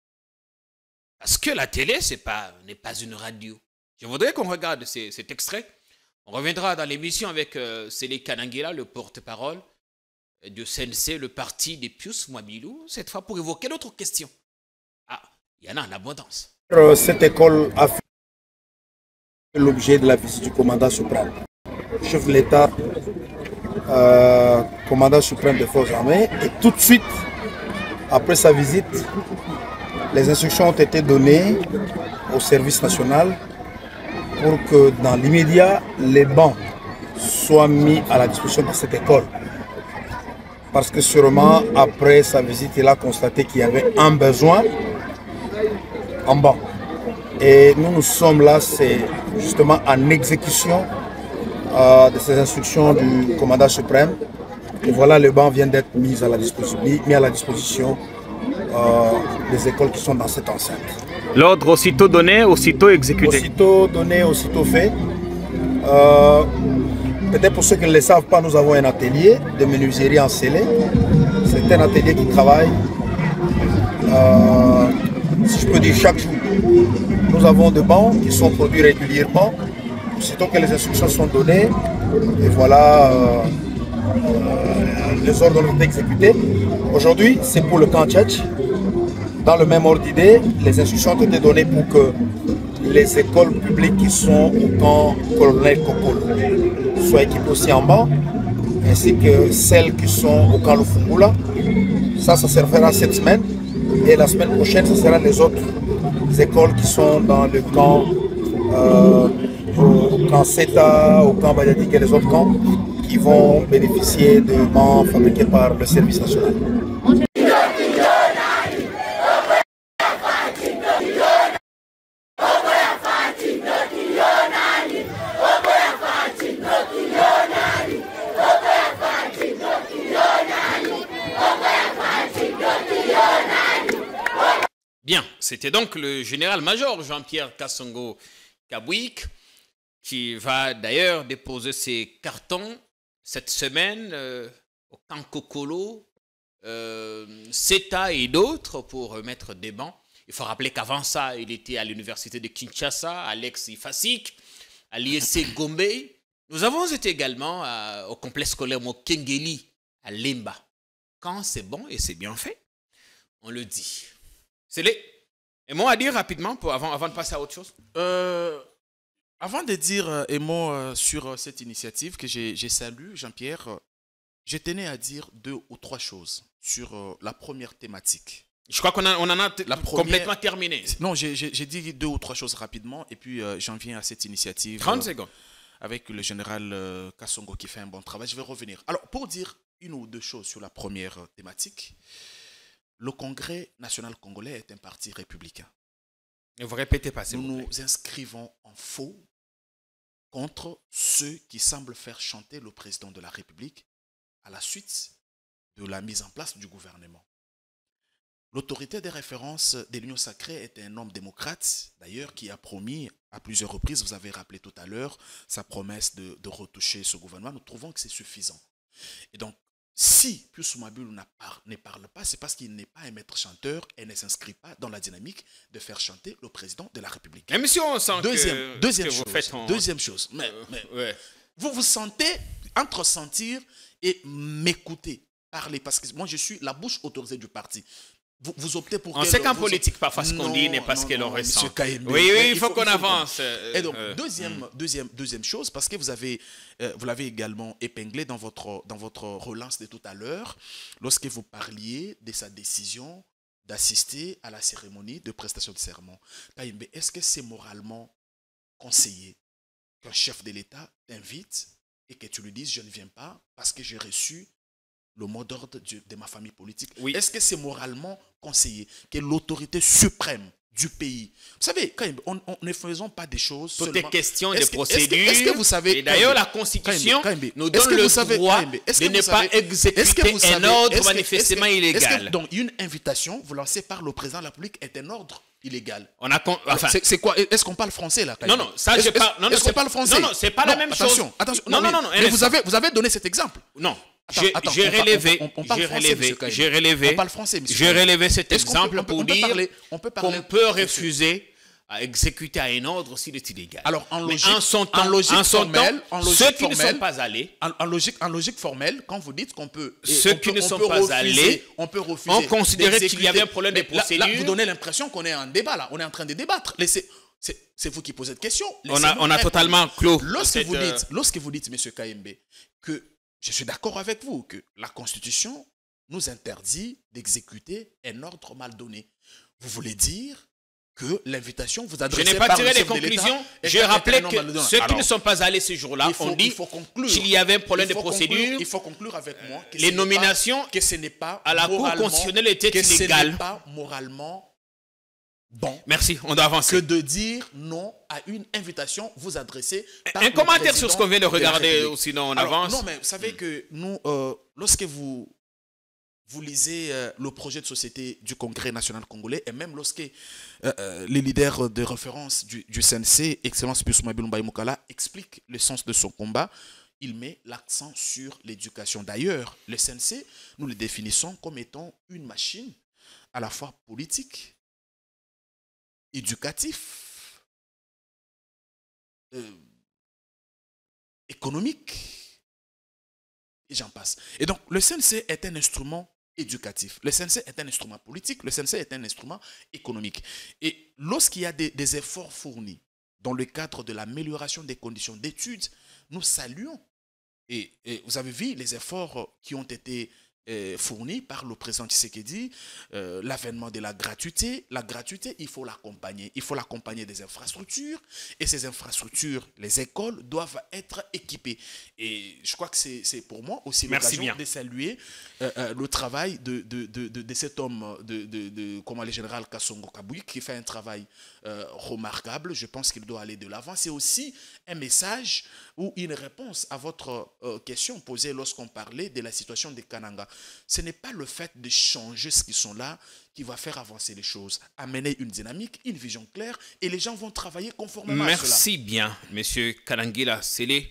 Parce que la télé, c'est pas, n'est pas une radio. Je voudrais qu'on regarde cet extrait. On reviendra dans l'émission avec euh, Sélé le porte-parole du CNC, le parti des Pius Mwabilou, cette fois pour évoquer d'autres questions. Ah, il y en a en abondance. Euh, cette école a fait l'objet de la visite du commandant suprême, chef de l'État euh, commandant suprême des forces armées. Et tout de suite, après sa visite, les instructions ont été données au service national pour que dans l'immédiat, les bancs soient mis à la disposition de cette école. Parce que sûrement, après sa visite, il a constaté qu'il y avait un besoin en banc. Et nous, nous sommes là, c'est justement en exécution de ces instructions du commandant suprême. Et voilà, le banc vient d'être mis, à la disposition, mis à la disposition euh, des écoles qui sont dans cette enceinte. L'ordre aussitôt donné, aussitôt exécuté Aussitôt donné, aussitôt fait. Euh, peut-être pour ceux qui ne le savent pas, nous avons un atelier de menuiserie en scellé. C'est un atelier qui travaille, euh, si je peux dire, chaque jour. Nous avons des bancs qui sont produits régulièrement aussitôt que les instructions sont données, et voilà, euh, les ordres ont été exécutés. Aujourd'hui, c'est pour le camp Dans le même ordre d'idée, les instructions ont été données pour que les écoles publiques qui sont au camp Colonel Kokolo soient équipées aussi en bas, ainsi que celles qui sont au camp Lufungula. Ça, ça servira cette semaine. Et la semaine prochaine, ce sera les autres écoles qui sont dans le camp euh, camp CETA, au camp Badiadik et les autres camps qui vont bénéficier de bancs fabriqués par le service national. Bien, c'était donc le général-major Jean-Pierre Kassongo Kabouik qui va d'ailleurs déposer ses cartons cette semaine euh, au Cancocolo, euh, CETA et d'autres pour remettre des bancs. Il faut rappeler qu'avant ça, il était à l'université de Kinshasa, l'ex-IFASIC, à l'ISC Gombe. Nous avons été également euh, au complexe scolaire Mokengeli, à Limba. Quand c'est bon et c'est bien fait, on le dit. C'est les. Et moi à dire rapidement pour, avant, avant de passer à autre chose euh, avant de dire euh, un mot euh, sur euh, cette initiative que j'ai salue, Jean-Pierre, je tenais à dire deux ou trois choses sur la première thématique. Je crois qu'on en a complètement terminé. Non, j'ai dit deux ou trois choses rapidement et puis j'en viens à cette initiative. secondes. Avec le général Kassongo qui fait un bon travail. Je vais revenir. Alors, pour dire une ou deux choses sur la première thématique, le Congrès national congolais est un parti républicain vous répétez pas, Nous nous inscrivons en faux contre ceux qui semblent faire chanter le président de la République à la suite de la mise en place du gouvernement. L'autorité des références de l'Union sacrée est un homme démocrate, d'ailleurs, qui a promis à plusieurs reprises, vous avez rappelé tout à l'heure, sa promesse de, de retoucher ce gouvernement. Nous trouvons que c'est suffisant. Et donc, si Pius Mabulu ne parle pas, c'est parce qu'il n'est pas un maître chanteur et ne s'inscrit pas dans la dynamique de faire chanter le président de la République. Même si on sent deuxième, que, chose, Deuxième chose, mais, euh, vous vous sentez entre sentir et m'écouter, parler, parce que moi je suis la bouche autorisée du parti. Vous, optez pour. On sait qu'en politique, pas parce qu'on dit, pas ce que l'on ressent. oui, oui, il faut, qu'on avance. Euh, et donc, euh, deuxième, hmm. deuxième, deuxième chose, parce que vous avez, euh, vous l'avez également épinglé dans votre, dans votre relance de tout à l'heure, lorsque vous parliez de sa décision d'assister à la cérémonie de prestation de serment. Taïmbe, est-ce que c'est moralement conseillé qu'un chef de l'État t'invite et que tu lui dises je ne viens pas parce que j'ai reçu le mot d'ordre de ma famille politique. Est-ce que c'est moralement conseillé que l'autorité suprême du pays. Vous savez, quand on, ne faisons pas des choses. Tout est question de procédure. Est-ce que, vous savez. Et d'ailleurs, la Constitution nous donne le droit de ne pas exécuter un ordre manifestement illégal. donc, une invitation vous lancez par le président de la République est un ordre illégal. On a c'est, quoi Est-ce qu'on parle français là Non, non, ça, je parle. Non, non, français Non, non, c'est pas la même chose. Attention, attention. Non, non, non. vous avez donné cet exemple. Non. J'ai relevé, j'ai relevé, j'ai relevé, j'ai relevé cet exemple pour dire qu'on peut refuser à exécuter à un ordre s'il est illégal. Alors en logique, logique formelle, en ceux qui ne sont pas allés, en, logique, formelle, quand vous dites qu'on peut, ceux qui ne sont pas allés, on peut refuser. On considérait qu'il y avait un problème de procédure. Là, vous donnez l'impression qu'on est en débat là, on est en train de débattre. c'est vous qui posez cette question. On a, on a totalement clos. Lorsque vous euh, dites, lorsque vous dites, Monsieur KMB, que je suis d'accord avec vous que la Constitution nous interdit d'exécuter un ordre mal donné. Vous voulez dire que l'invitation vous donné Je n'ai pas tiré les conclusions. Je rappelais que ceux qui ne sont pas allés ce jour-là ont dit qu'il y avait un problème de procédure. il faut conclure avec moi que les nominations que ce n'est pas à la Cour constitutionnelle étaient illégales. pas moralement bon. Merci, on doit Que de dire non à une invitation vous adresser Un commentaire sur ce qu'on vient de regarder, sinon on avance. Non, mais vous savez que nous, euh, lorsque vous, vous lisez euh, le projet de société du Congrès national congolais, et même lorsque euh, les leaders de référence du, du CNC, Excellence Pius Mbaye Moukala, expliquent le sens de son combat, il met l'accent sur l'éducation. D'ailleurs, le CNC, nous le définissons comme étant une machine à la fois politique, éducatif, euh, économique, et j'en passe. Et donc, le CNC est un instrument éducatif. Le CNC est un instrument politique, le CNC est un instrument économique. Et lorsqu'il y a des, efforts fournis dans le cadre de l'amélioration des conditions d'études, nous saluons. et, vous avez vu les efforts qui ont été Fourni par le président Tshisekedi, dit. Euh, l'avènement de la gratuité. La gratuité, il faut l'accompagner. Il faut l'accompagner des infrastructures. Et ces infrastructures, les écoles, doivent être équipées. Et je crois que c'est pour moi aussi l'occasion de saluer euh, euh, le travail de, de, de, de, cet homme, de, de, comment le général Kassongo Kaboui, qui fait un travail remarquable. Je pense qu'il doit aller de l'avant. C'est aussi un message ou une réponse à votre euh, question posée lorsqu'on parlait de la situation des Kananga. Ce n'est pas le fait de changer ce qui sont là qui va faire avancer les choses. Amener une dynamique, une vision claire, et les gens vont travailler conformément Merci à cela. Merci bien, Monsieur Kanangila Sélé.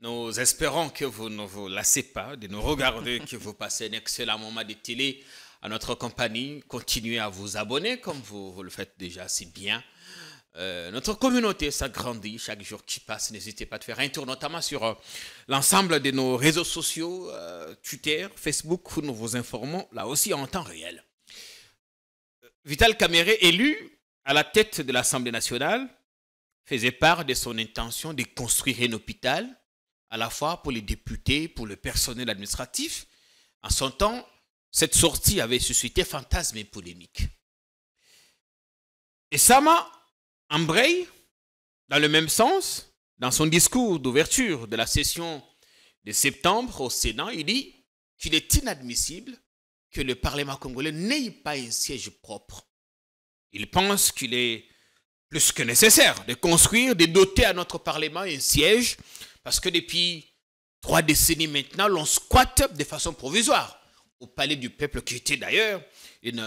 Nous espérons que vous ne vous lassez pas de nous regarder, que vous passez un excellent moment de télé à notre compagnie. Continuez à vous abonner comme vous, vous le faites déjà si bien. Euh, notre communauté s'agrandit chaque jour qui passe. N'hésitez pas à faire un tour, notamment sur euh, l'ensemble de nos réseaux sociaux, euh, Twitter, Facebook, où nous vous informons là aussi en temps réel. Vital Caméré, élu à la tête de l'Assemblée nationale, faisait part de son intention de construire un hôpital, à la fois pour les députés, pour le personnel administratif. En son temps, cette sortie avait suscité fantasmes et polémiques. Et m'a Ambrey, dans le même sens, dans son discours d'ouverture de la session de septembre au Sénat, il dit qu'il est inadmissible que le Parlement congolais n'ait pas un siège propre. Il pense qu'il est plus que nécessaire de construire, de doter à notre Parlement un siège, parce que depuis trois décennies maintenant, l'on squatte de façon provisoire au palais du peuple, qui était d'ailleurs une,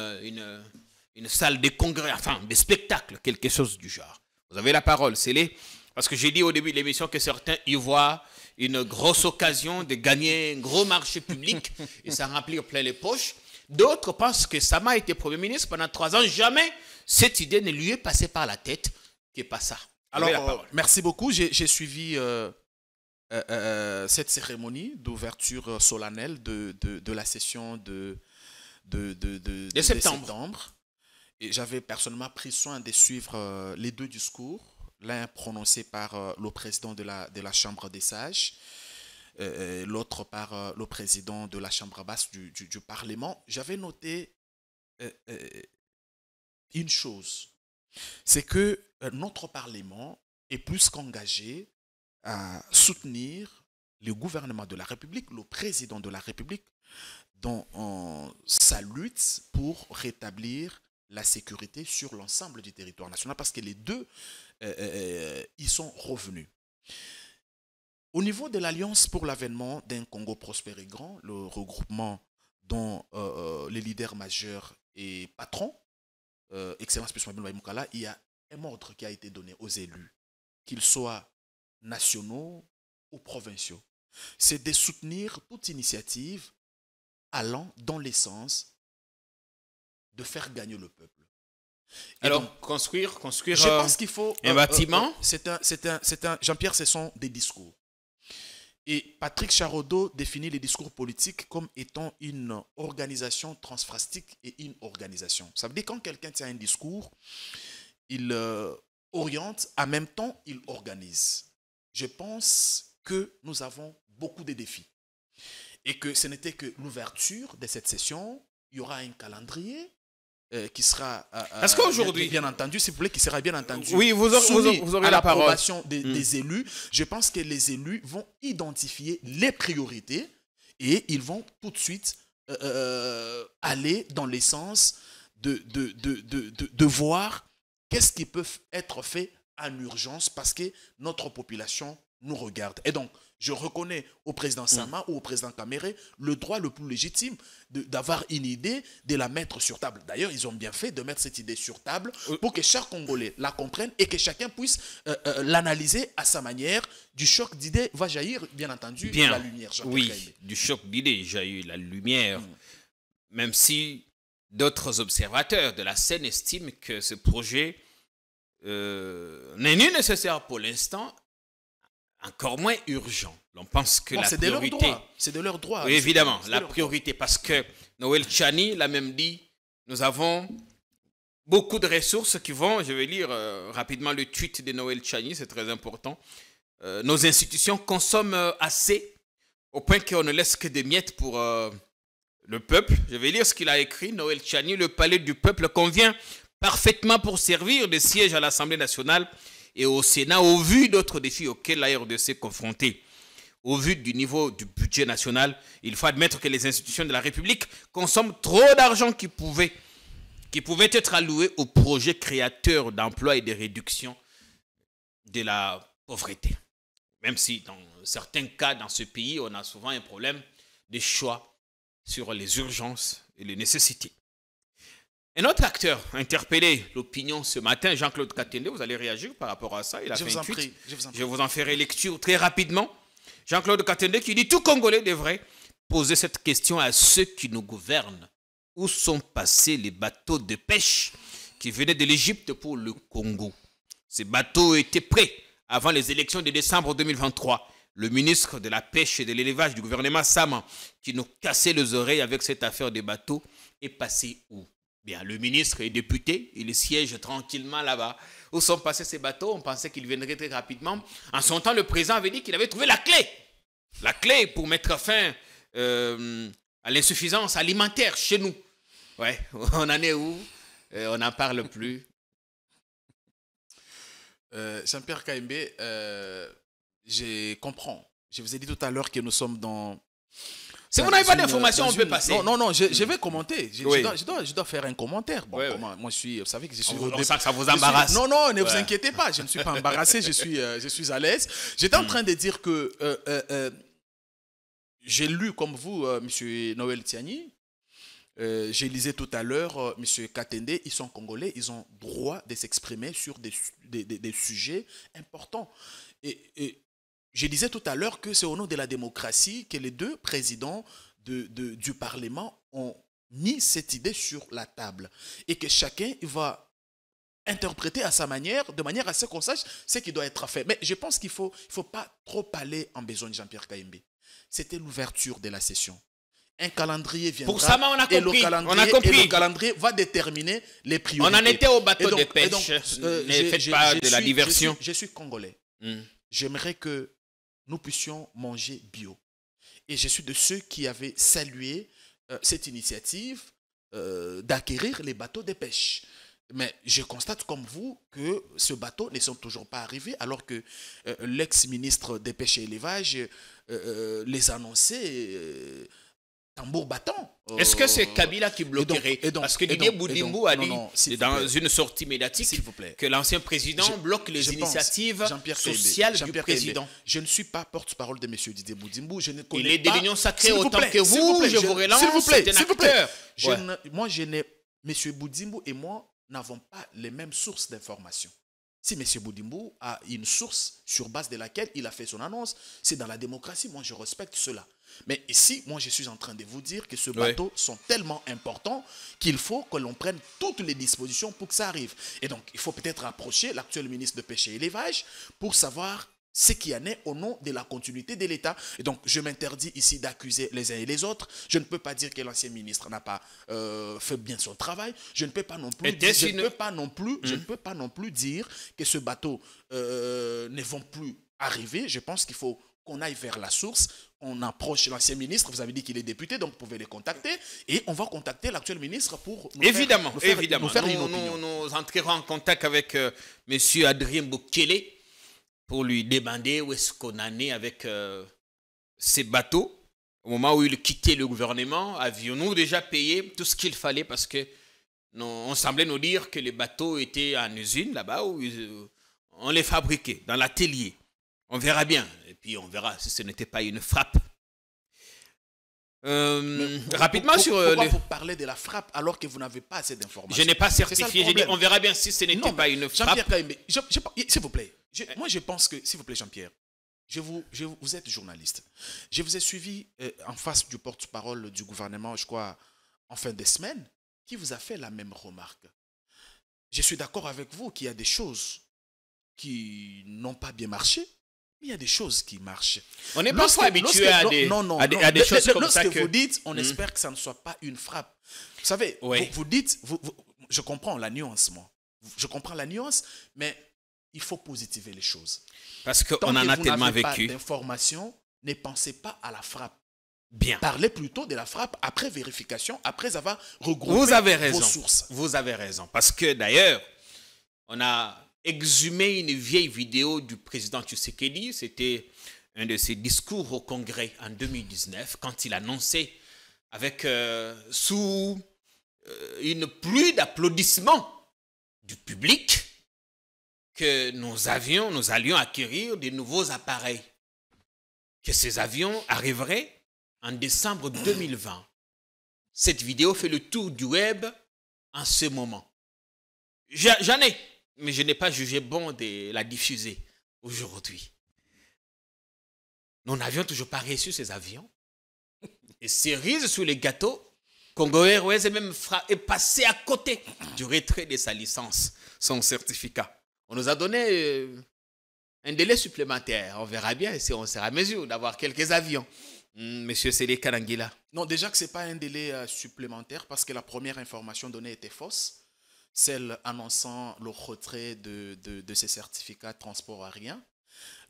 une salle de congrès, enfin, des spectacles, quelque chose du genre. Vous avez la parole, c'est les... Parce que j'ai dit au début de l'émission que certains y voient une grosse occasion de gagner un gros marché public et ça remplir plein les poches. D'autres pensent que ça m'a été Premier ministre pendant trois ans. Jamais cette idée ne lui est passée par la tête, qui n'est pas ça. Alors, euh, merci beaucoup. J'ai suivi euh, euh, cette cérémonie d'ouverture solennelle de, la session de, de, de, septembre j'avais personnellement pris soin de suivre euh, les deux discours, l'un prononcé par euh, le président de la, de la Chambre des sages, euh, l'autre par le président de la Chambre basse du, du Parlement. J'avais noté une chose, c'est que notre Parlement est plus qu'engagé à soutenir le gouvernement de la République, le président de la République, dans sa lutte pour rétablir la sécurité sur l'ensemble du territoire national parce que les deux euh, euh, euh sont revenus. Au niveau de l'Alliance pour l'avènement d'un Congo prospère et grand, le regroupement dont euh, les leaders majeurs et patrons, Excellence il y a un ordre qui a été donné aux élus, qu'ils soient nationaux ou provinciaux. C'est de soutenir toute initiative allant dans l'essence de faire gagner le peuple. Alors, construire, construire je euh, qu'il faut, un euh, bâtiment. Euh, c'est un, un, c'est un, Jean-Pierre, ce sont des discours. Et Patrick Charodeau définit les discours politiques comme étant une organisation transfrastique et une organisation. Ça veut dire quand quelqu'un tient un discours, il oriente, en même temps, il organise. Je pense que nous avons beaucoup de défis. Et que ce n'était que l'ouverture de cette session. Il y aura un calendrier, euh, qui sera. Euh, euh, bien, entendu, s'il vous plaît, qui sera bien entendu. Oui, vous, aurez, à la hmm. Des, élus. Je pense que les élus vont identifier les priorités et ils vont tout de suite aller dans l'essence de de, de, voir qu'est-ce qui peut être fait en urgence parce que notre population nous regarde. Et donc, je reconnais au président mm. Sama ou au président Kamere le droit le plus légitime d'avoir une idée, de la mettre sur table. D'ailleurs, ils ont bien fait de mettre cette idée sur table euh. pour que chaque Congolais la comprenne et que chacun puisse euh, euh, l'analyser à sa manière. Du choc d'idées va jaillir, bien entendu, la lumière. oui, du choc d'idées jaillit la lumière, mm. même si d'autres observateurs de la scène estiment que ce projet n'est ni nécessaire pour l'instant encore moins urgent. L'on pense que la priorité... C'est de leur droit. évidemment, la priorité, parce que Noël Chani l'a même dit, nous avons beaucoup de ressources qui vont, je vais lire euh, rapidement le tweet de Noël Chani, c'est très important. Euh, nos institutions consomment euh, assez au point qu'on ne laisse que des miettes pour le peuple. Je vais lire ce qu'il a écrit, Noël Chani, le palais du peuple convient parfaitement pour servir de siège à l'Assemblée nationale et au Sénat au vu d'autres défis auxquels la RDC est confrontée. Au vu du niveau du budget national, il faut admettre que les institutions de la République consomment trop d'argent qui pouvait, qui pouvait être alloué aux projets créateurs d'emplois et de réduction de la pauvreté. Même si dans certains cas dans ce pays, on a souvent un problème de choix sur les urgences et les nécessités. Un autre acteur a interpellé l'opinion ce matin, Jean-Claude Katende, vous allez réagir par rapport à ça. Il a je, 28. Vous en je, vous en ferai lecture très rapidement. Jean-Claude Katende qui dit Tout Congolais devrait poser cette question à ceux qui nous gouvernent. Où sont passés les bateaux de pêche qui venaient de l'Égypte pour le Congo Ces bateaux étaient prêts avant les élections de décembre 2023 le ministre de la Pêche et de l'Élevage du gouvernement Sama, qui nous cassait les oreilles avec cette affaire des bateaux, est passé où Bien, le ministre est député, il siège tranquillement là-bas. Où sont passés ces bateaux On pensait qu'il viendrait très rapidement. En son temps, le président avait dit qu'il avait trouvé la clé. La clé pour mettre fin euh, à l'insuffisance alimentaire chez nous. Ouais, on en est où euh, On n'en parle plus. Euh, Saint-Pierre Kaimbe, euh, je comprends. Je vous ai dit tout à l'heure que nous sommes dans si vous n'avez pas d'informations, euh, on peut passer. Non, non, non, je, vais commenter. Je, dois, faire un commentaire. Bon, Moi, je suis, vous savez que je suis. On, ça, ça vous embarrasse. non, non, ne vous inquiétez pas, je ne suis pas embarrassé, je suis, euh, je suis à l'aise. J'étais en hmm. train de dire que euh, j'ai lu comme vous, Monsieur Noël Tiani. j'ai lisé tout à l'heure, Monsieur Katende, ils sont congolais, ils ont droit de s'exprimer sur des, des, sujets importants. et, et je disais tout à l'heure que c'est au nom de la démocratie que les deux présidents de, du Parlement ont mis cette idée sur la table et que chacun va interpréter à sa manière, de manière à ce qu'on sache ce qui doit être fait. Mais je pense qu'il ne faut, il faut pas trop aller en besoin de Jean-Pierre Kayembe. C'était l'ouverture de la session. Un calendrier viendra Pour on a compris. et, le calendrier, on a compris. le calendrier va déterminer les priorités. On en était au bateau de pêche, euh, ne faites pas de la diversion. Je suis, congolais. Hmm. J'aimerais que nous puissions manger bio. Et je suis de ceux qui avaient salué euh, cette initiative euh, d'acquérir les bateaux de pêche. Mais je constate comme vous que ce bateau ne sont toujours pas arrivés alors que euh, l'ex-ministre des Pêches et élevages les annonçait tambour battant. Oh. Est-ce que c'est Kabila qui bloquerait Parce que Didier Boudimbou a dit dans une sortie médiatique vous plaît. que l'ancien président bloque les initiatives sociales du président. Je ne suis pas porte-parole de M. Didier Boudimbo Il est de l'Union sacrée autant que vous. je, vous relance. S'il vous plaît, vous moi, je n'ai. M. Boudimbou et moi n'avons pas les mêmes sources d'informations. Si M. Boudimbou a une source sur base de laquelle il a fait son annonce, c'est dans la démocratie. Moi, je respecte cela. Mais ici, moi, je suis en train de vous dire que ce bateau sont tellement importants qu'il faut que l'on prenne toutes les dispositions pour que ça arrive. Et donc, il faut peut-être approcher l'actuel ministre de Pêche et Élevage pour savoir ce qui en est au nom de la continuité de l'État. Et donc, je m'interdis ici d'accuser les uns et les autres. Je ne peux pas dire que l'ancien ministre n'a pas euh, fait bien son travail. Je ne peux pas non plus, dire, ne pas non plus, je ne hum. peux pas non plus dire que ce bateau euh, ne vont plus arriver. Je pense qu'il faut qu'on aille vers la source, on approche l'ancien ministre, vous avez dit qu'il est député, donc vous pouvez le contacter, et on va contacter l'actuel ministre pour nous évidemment, faire, nous évidemment. Nous, entrerons en contact avec euh, M. Adrien Boukele pour lui demander où est-ce qu'on en est avec euh, ces bateaux. Au moment où il quittait le gouvernement, avions-nous déjà payé tout ce qu'il fallait parce que on semblait nous dire que les bateaux étaient en usine là-bas où euh, on les fabriquait, dans l'atelier. On verra bien. Et puis on verra si ce n'était pas une frappe. Euh, rapidement sur. Pourquoi euh, vous parlez de la frappe alors que vous n'avez pas assez d'informations Je n'ai pas certifié. J'ai dit on verra bien si ce n'était pas une frappe. Jean-Pierre s'il vous plaît. moi, je pense que, s'il vous plaît, Jean-Pierre, je vous, je, vous êtes journaliste. Je vous ai suivi euh, en face du porte-parole du gouvernement, je crois, en fin de semaine, qui vous a fait la même remarque. Je suis d'accord avec vous qu'il y a des choses qui n'ont pas bien marché, il y a des choses qui marchent. On est pas habitué à des, à des, choses comme ça. Lorsque que... vous dites, on hmm. espère que ça ne soit pas une frappe. Vous savez, vous, dites, vous, je comprends la nuance, moi. Je comprends la nuance, mais il faut positiver les choses. Parce qu'on en a tellement vécu. D'information, ne pensez pas à la frappe. Bien. Parlez plutôt de la frappe après vérification, après avoir regroupé vos sources. Vous avez raison. Parce que d'ailleurs, on a exhumé une vieille vidéo du président Tshisekedi. C'était un de ses discours au Congrès en 2019, quand il annonçait, avec euh, sous euh, une pluie d'applaudissements du public, que nous avions, nous allions acquérir de nouveaux appareils, que ces avions arriveraient en décembre 2020. Cette vidéo fait le tour du web en ce moment. J'en ai mais je n'ai pas jugé bon de la diffuser aujourd'hui. Nous n'avions toujours pas reçu ces avions. Et cerise sur les gâteaux, Congo Airways est même passé à côté du retrait de sa licence, son certificat. On nous a donné euh, un délai supplémentaire. On verra bien si on sera à mesure d'avoir quelques avions. Hmm, Monsieur Sédé Kanangila. Non, déjà que ce n'est pas un délai euh, supplémentaire parce que la première information donnée était fausse celle annonçant le retrait de, de, ces certificats de transport aérien.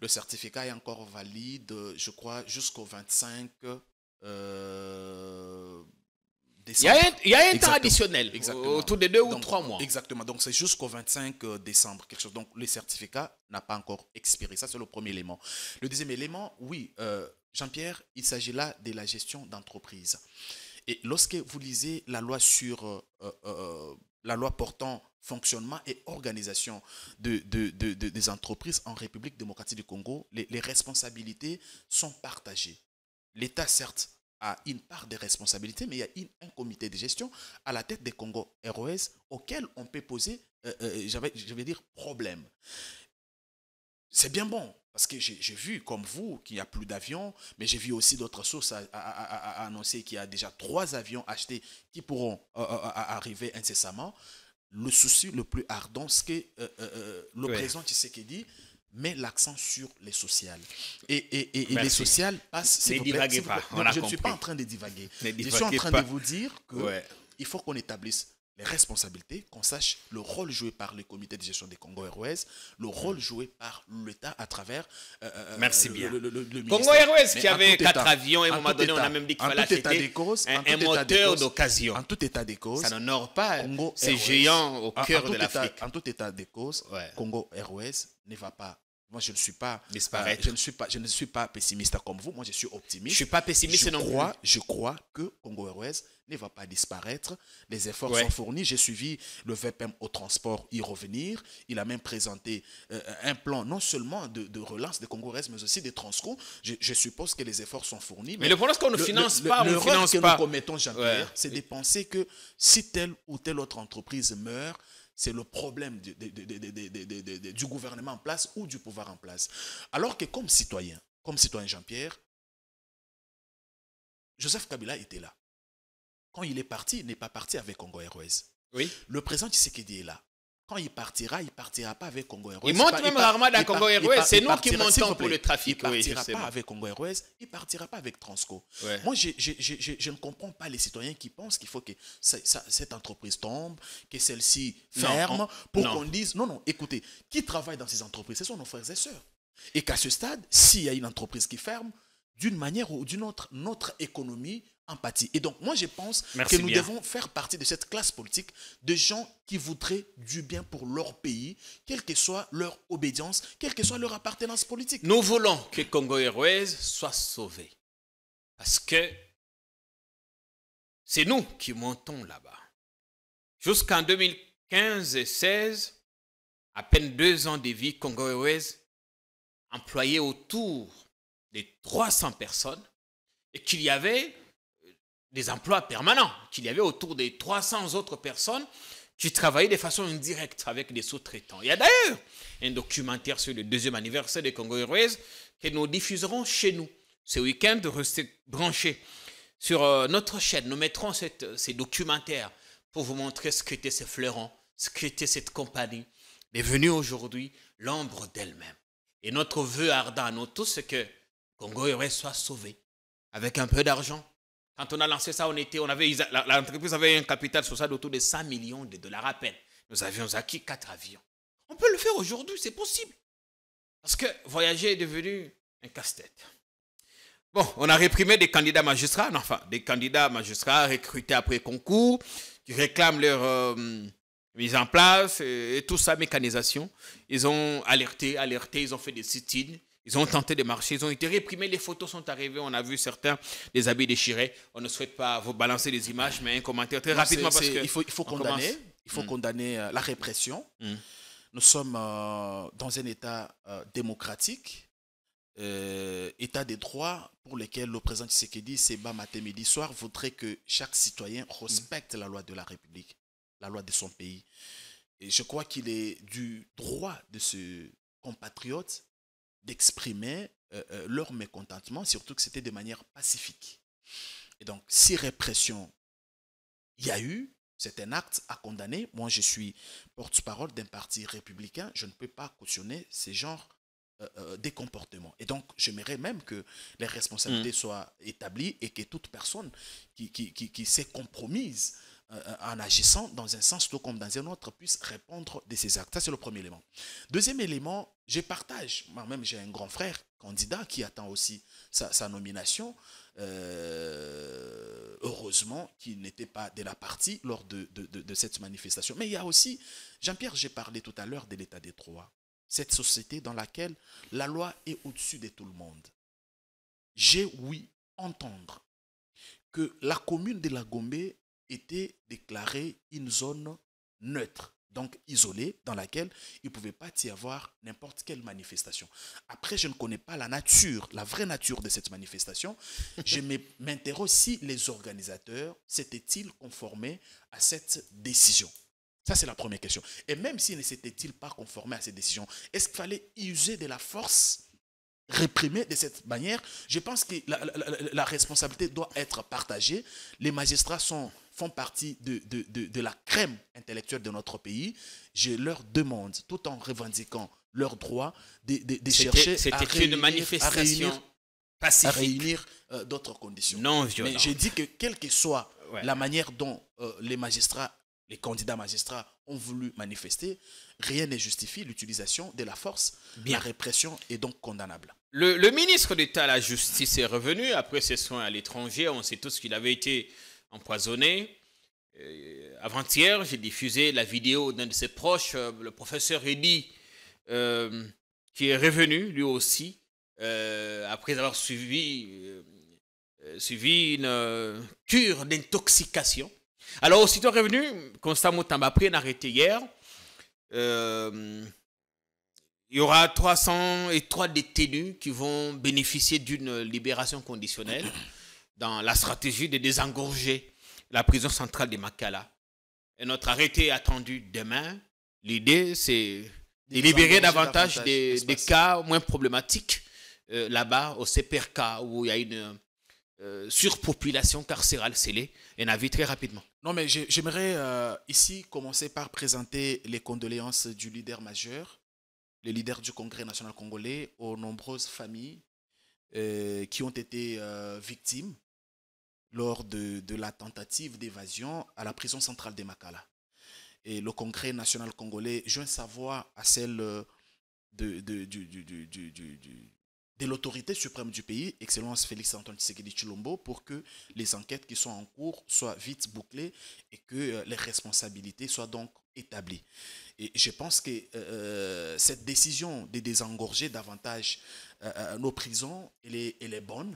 Le certificat est encore valide, je crois, jusqu'au 25 décembre. Euh, il y a un, y additionnel, autour des deux ou trois mois. Exactement, donc c'est jusqu'au 25 euh, décembre, quelque chose. Donc le certificat n'a pas encore expiré, ça c'est le premier élément. Le deuxième élément, oui, euh, Jean-Pierre, il s'agit là de la gestion d'entreprise. Et lorsque vous lisez la loi sur la loi portant fonctionnement et organisation des entreprises en République démocratique du Congo, les, responsabilités sont partagées. L'État, certes, a une part des responsabilités, mais il y a un comité de gestion à la tête des Congo ROS auquel on peut poser, euh, euh, je vais dire, problème. C'est bien bon parce que j'ai vu, comme vous, qu'il n'y a plus d'avions, mais j'ai vu aussi d'autres sources annoncer qu'il y a déjà trois avions achetés qui pourront euh, euh, euh, arriver incessamment. Le souci le plus ardent, c'est que le président Tshisekedi met l'accent sur les sociales. Et, les sociales passent... Ne divaguez Je ne suis pas en train de divaguer. je suis en train de vous dire qu'il faut qu'on établisse les responsabilités, qu'on sache le rôle joué par le comité de gestion des Congo Airways, le rôle hmm. joué par l'État à travers euh, euh, euh, le, bien. Congo Airways qui avait quatre avions et à un moment donné on a même dit qu'il fallait acheter un, moteur d'occasion. En tout état des causes. Ça n'honore pas ces géants au cœur de l'Afrique. En tout état des causes, Congo Airways ne va pas moi, je ne suis pas. Euh, je ne suis pas. Je ne suis pas pessimiste comme vous. Moi, je suis optimiste. Je suis pas pessimiste je non plus. Je crois que Congo Airways ne va pas disparaître. Les efforts sont fournis. J'ai suivi le VPM au transport y revenir. Il a même présenté euh, euh, un plan non seulement de, relance de Congo Airways, mais aussi des Transco. Je, suppose que les efforts sont fournis. Mais, le problème, c'est qu'on ne finance pas. Le, nous commettons, c'est de penser que si telle ou telle autre entreprise meurt, c'est le problème du, gouvernement en place ou du pouvoir en place. Alors que comme citoyen, comme citoyen Jean-Pierre, Joseph Kabila était là. Quand il est parti, il n'est pas parti avec Congo Airways. Oui. Le président Tshisekedi est là. Quand il partira, il partira pas avec Congo Airways. Il monte même rarement dans Congo Airways. C'est nous qui montons pour le trafic. Il partira pas avec Congo Airways. Il partira pas avec Transco. Moi, je, ne comprends pas les citoyens qui pensent qu'il faut que cette entreprise tombe, que celle-ci ferme, pour qu'on dise non, non. Écoutez, qui travaille dans ces entreprises, ce sont nos frères et sœurs. Et qu'à ce stade, s'il y a une entreprise qui ferme, d'une manière ou d'une autre, notre économie et donc, moi, je pense que nous devons faire partie de cette classe politique de gens qui voudraient du bien pour leur pays, quelle que soit leur obédience, quelle que soit leur appartenance politique. Nous voulons que Congo Airways soit sauvé. Parce que c'est nous qui montons là-bas. Jusqu'en 2015 et 16, à peine deux ans de vie, Congo Airways employait autour de 300 personnes et qu'il y avait des emplois permanents, qu'il y avait autour des 300 autres personnes qui travaillaient de façon indirecte avec des sous-traitants. Il y a d'ailleurs un documentaire sur le deuxième anniversaire des Congo Heroes que nous diffuserons chez nous ce week-end. rester branchés sur euh, notre chaîne. Nous mettrons euh, ces documentaires pour vous montrer ce qu'était ces fleurons, ce qu'était cette compagnie devenue aujourd'hui l'ombre d'elle-même. Et notre vœu ardent à nous tous, c'est que Congo Heroes soit sauvé avec un peu d'argent quand on a lancé ça, on avait, l'entreprise avait un capital social autour de 100 millions de dollars à peine. Nous avions acquis quatre avions. On peut le faire aujourd'hui, c'est possible. Parce que voyager est devenu un casse-tête. Bon, on a réprimé des candidats magistrats, enfin, des candidats magistrats recrutés après concours, qui réclament leur euh, mise en place et, et, tout ça, mécanisation. Ils ont alerté, alerté, ils ont fait des sit ils ont tenté de marcher, ils ont été réprimés, les photos sont arrivées, on a vu certains des habits déchirés. On ne souhaite pas vous balancer des images, mais un commentaire très rapidement parce il faut, il faut condamner, il faut hmm. condamner euh, la répression. Hmm. Nous sommes euh, dans un État euh, démocratique, État des droits pour lequel le président Tshisekedi c'est bas matin, midi, soir, voudrait que chaque citoyen hmm. respecte la loi de la République, la loi de son pays. Et je crois qu'il est du droit de ce compatriote d'exprimer euh, euh, leur mécontentement, surtout que c'était de manière pacifique. Et donc, si répression il y a eu, c'est un acte à condamner. Moi, je suis porte-parole d'un parti républicain. Je ne peux pas cautionner ce genre euh, de comportement. Et donc, j'aimerais même que les responsabilités mm. soient établies et que toute personne qui, qui, qui, qui s'est compromise euh, en agissant dans un sens tout comme dans un autre, puisse répondre de ses actes. Ça, c'est le premier élément. Deuxième élément, je partage. Moi-même, j'ai un grand frère, candidat, qui attend aussi sa, nomination. Euh, heureusement qu'il n'était pas de la partie lors de, cette manifestation. Mais il y a aussi, Jean-Pierre, j'ai parlé tout à l'heure de l'État des Trois, cette société dans laquelle la loi est au-dessus de tout le monde. J'ai, oui, entendre que la commune de la Gombe était déclarée une zone neutre, donc isolée, dans laquelle il ne pouvait pas y avoir n'importe quelle manifestation. Après, je ne connais pas la nature, la vraie nature de cette manifestation. je m'interroge si les organisateurs s'étaient-ils conformés à cette décision. Ça, c'est la première question. Et même s'ils ne s'étaient-ils pas conformés à cette décision, est-ce qu'il fallait user de la force réprimer de cette manière Je pense que la, la, responsabilité doit être partagée. Les magistrats sont font partie de, de, de, la crème intellectuelle de notre pays, je leur demande, tout en revendiquant leur droit, de, de chercher à réunir, une manifestation euh, d'autres conditions. Non violente. Mais je dis que quelle que soit la manière dont euh, les magistrats, les candidats magistrats ont voulu manifester, rien ne justifie l'utilisation de la force. La répression est donc condamnable. Le, le ministre d'État à la Justice est revenu après ses soins à l'étranger. On sait tous qu'il avait été empoisonné. Euh, avant-hier, j'ai diffusé la vidéo d'un de ses proches, euh, le professeur Eddy, euh, qui est revenu lui aussi, après avoir suivi, suivi une cure d'intoxication. Alors, aussitôt revenu, Constant Moutamba a pris un arrêté hier. il y aura 303 détenus qui vont bénéficier d'une libération conditionnelle dans la stratégie de désengorger la prison centrale de Makala. Et notre arrêté est attendu demain. L'idée, c'est de libérer davantage, des, cas moins problématiques euh, là-bas, au CPRK, où il y a une euh, surpopulation carcérale scellée. Et avis très rapidement. Non, mais j'aimerais euh, ici commencer par présenter les condoléances du leader majeur, le leader du Congrès national congolais, aux nombreuses familles qui ont été victimes lors de, la tentative d'évasion à la prison centrale de Makala. Et le Congrès national congolais joint sa voix à celle euh, de, de, l'autorité suprême du pays, Excellence Félix Antoine Tshisekedi Chilombo, pour que les enquêtes qui sont en cours soient vite bouclées et que euh, les responsabilités soient donc établies. Et je pense que euh, cette décision de désengorger davantage euh, euh, nos prisons, elle est, elle est, bonne.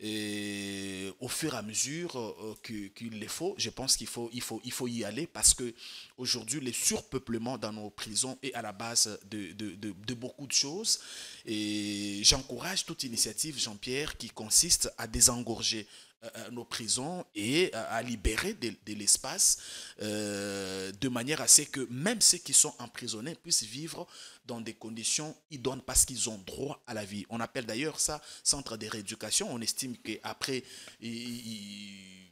Et au fur et à mesure euh, qu'il les faut, je pense qu'il faut, il faut, il faut y aller parce que aujourd'hui, le surpeuplement dans nos prisons est à la base de, de, de, de beaucoup de choses. Et j'encourage toute initiative, Jean-Pierre, qui consiste à désengorger nos prisons et à libérer de, de l'espace de manière à ce que même ceux qui sont emprisonnés puissent vivre dans des conditions idoines parce qu'ils ont droit à la vie. On appelle d'ailleurs ça centre de rééducation. On estime qu'après que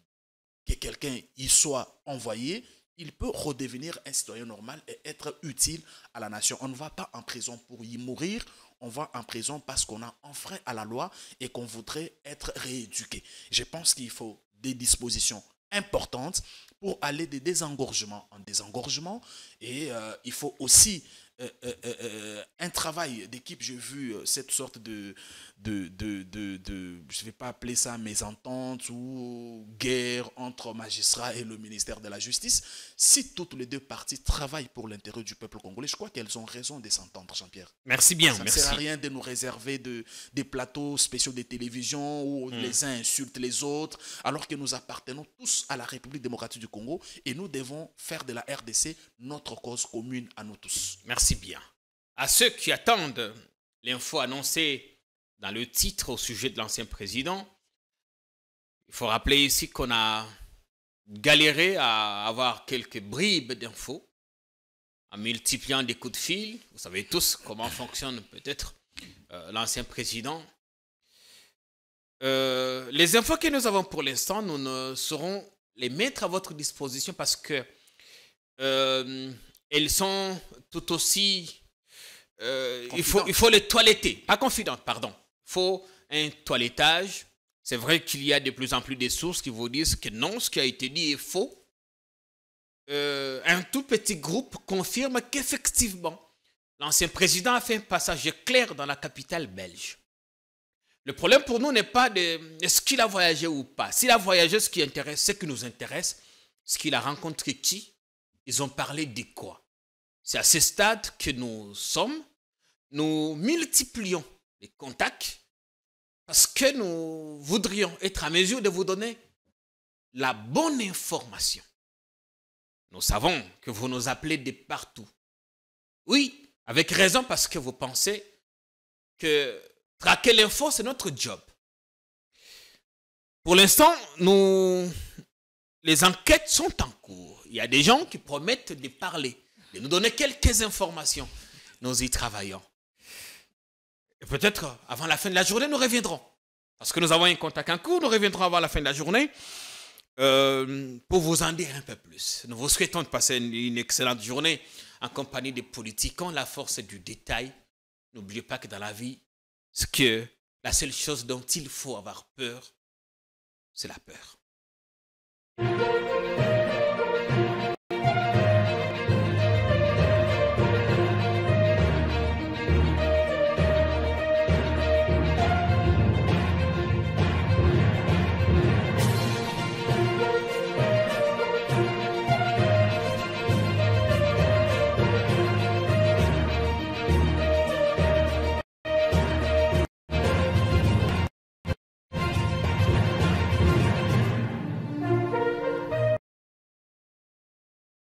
quelqu'un y soit envoyé, il peut redevenir un citoyen normal et être utile à la nation. On ne va pas en prison pour y mourir, on va en prison parce qu'on a enfreint à la loi et qu'on voudrait être rééduqué. Je pense qu'il faut des dispositions importante pour aller de désengorgement en désengorgement. Et euh, il faut aussi euh, euh, un travail d'équipe. J'ai vu cette sorte de, de, de je ne vais pas appeler ça mésentente ou guerre entre magistrats et le ministère de la Justice si toutes les deux parties travaillent pour l'intérêt du peuple congolais, je crois qu'elles ont raison de s'entendre, Jean-Pierre. Merci bien, Ça merci. ne sert à rien de nous réserver de, des plateaux spéciaux de télévision où hmm. les uns insultent les autres, alors que nous appartenons tous à la République démocratique du Congo et nous devons faire de la RDC notre cause commune à nous tous. Merci bien. À ceux qui attendent l'info annoncée dans le titre au sujet de l'ancien président, il faut rappeler ici qu'on a Galérer à avoir quelques bribes d'infos en multipliant des coups de fil. Vous savez tous comment fonctionne peut-être euh, l'ancien président. Euh, les infos que nous avons pour l'instant, nous ne saurons les mettre à votre disposition parce que euh, elles sont tout aussi. il, faut, il faut les toiletter, pas confidentes, pardon. Il faut un toilettage c'est vrai qu'il y a de plus en plus de sources qui vous disent que non, ce qui a été dit est faux. Euh, un tout petit groupe confirme qu'effectivement, l'ancien président a fait un passage clair dans la capitale belge. Le problème pour nous n'est pas de est-ce qu'il a voyagé ou pas. S'il a voyagé, ce qui intéresse, ce qui nous intéresse, ce qu'il a rencontré qui, ils ont parlé de quoi. C'est à ce stade que nous sommes. Nous multiplions les contacts, parce que nous voudrions être à mesure de vous donner la bonne information. Nous savons que vous nous appelez de partout. Oui, avec raison parce que vous pensez que traquer l'info, c'est notre job. Pour l'instant, nous, les enquêtes sont en cours. Il y a des gens qui promettent de parler, de nous donner quelques informations. Nous y travaillons. Et peut-être euh, avant la fin de la journée, nous reviendrons. Parce que nous avons un contact en cours, nous reviendrons avant la fin de la journée euh, pour vous en dire un peu plus. Nous vous souhaitons de passer une, excellente journée en compagnie des politiques. Quand la force du détail, n'oubliez pas que dans la vie, ce que la seule chose dont il faut avoir peur, c'est la peur.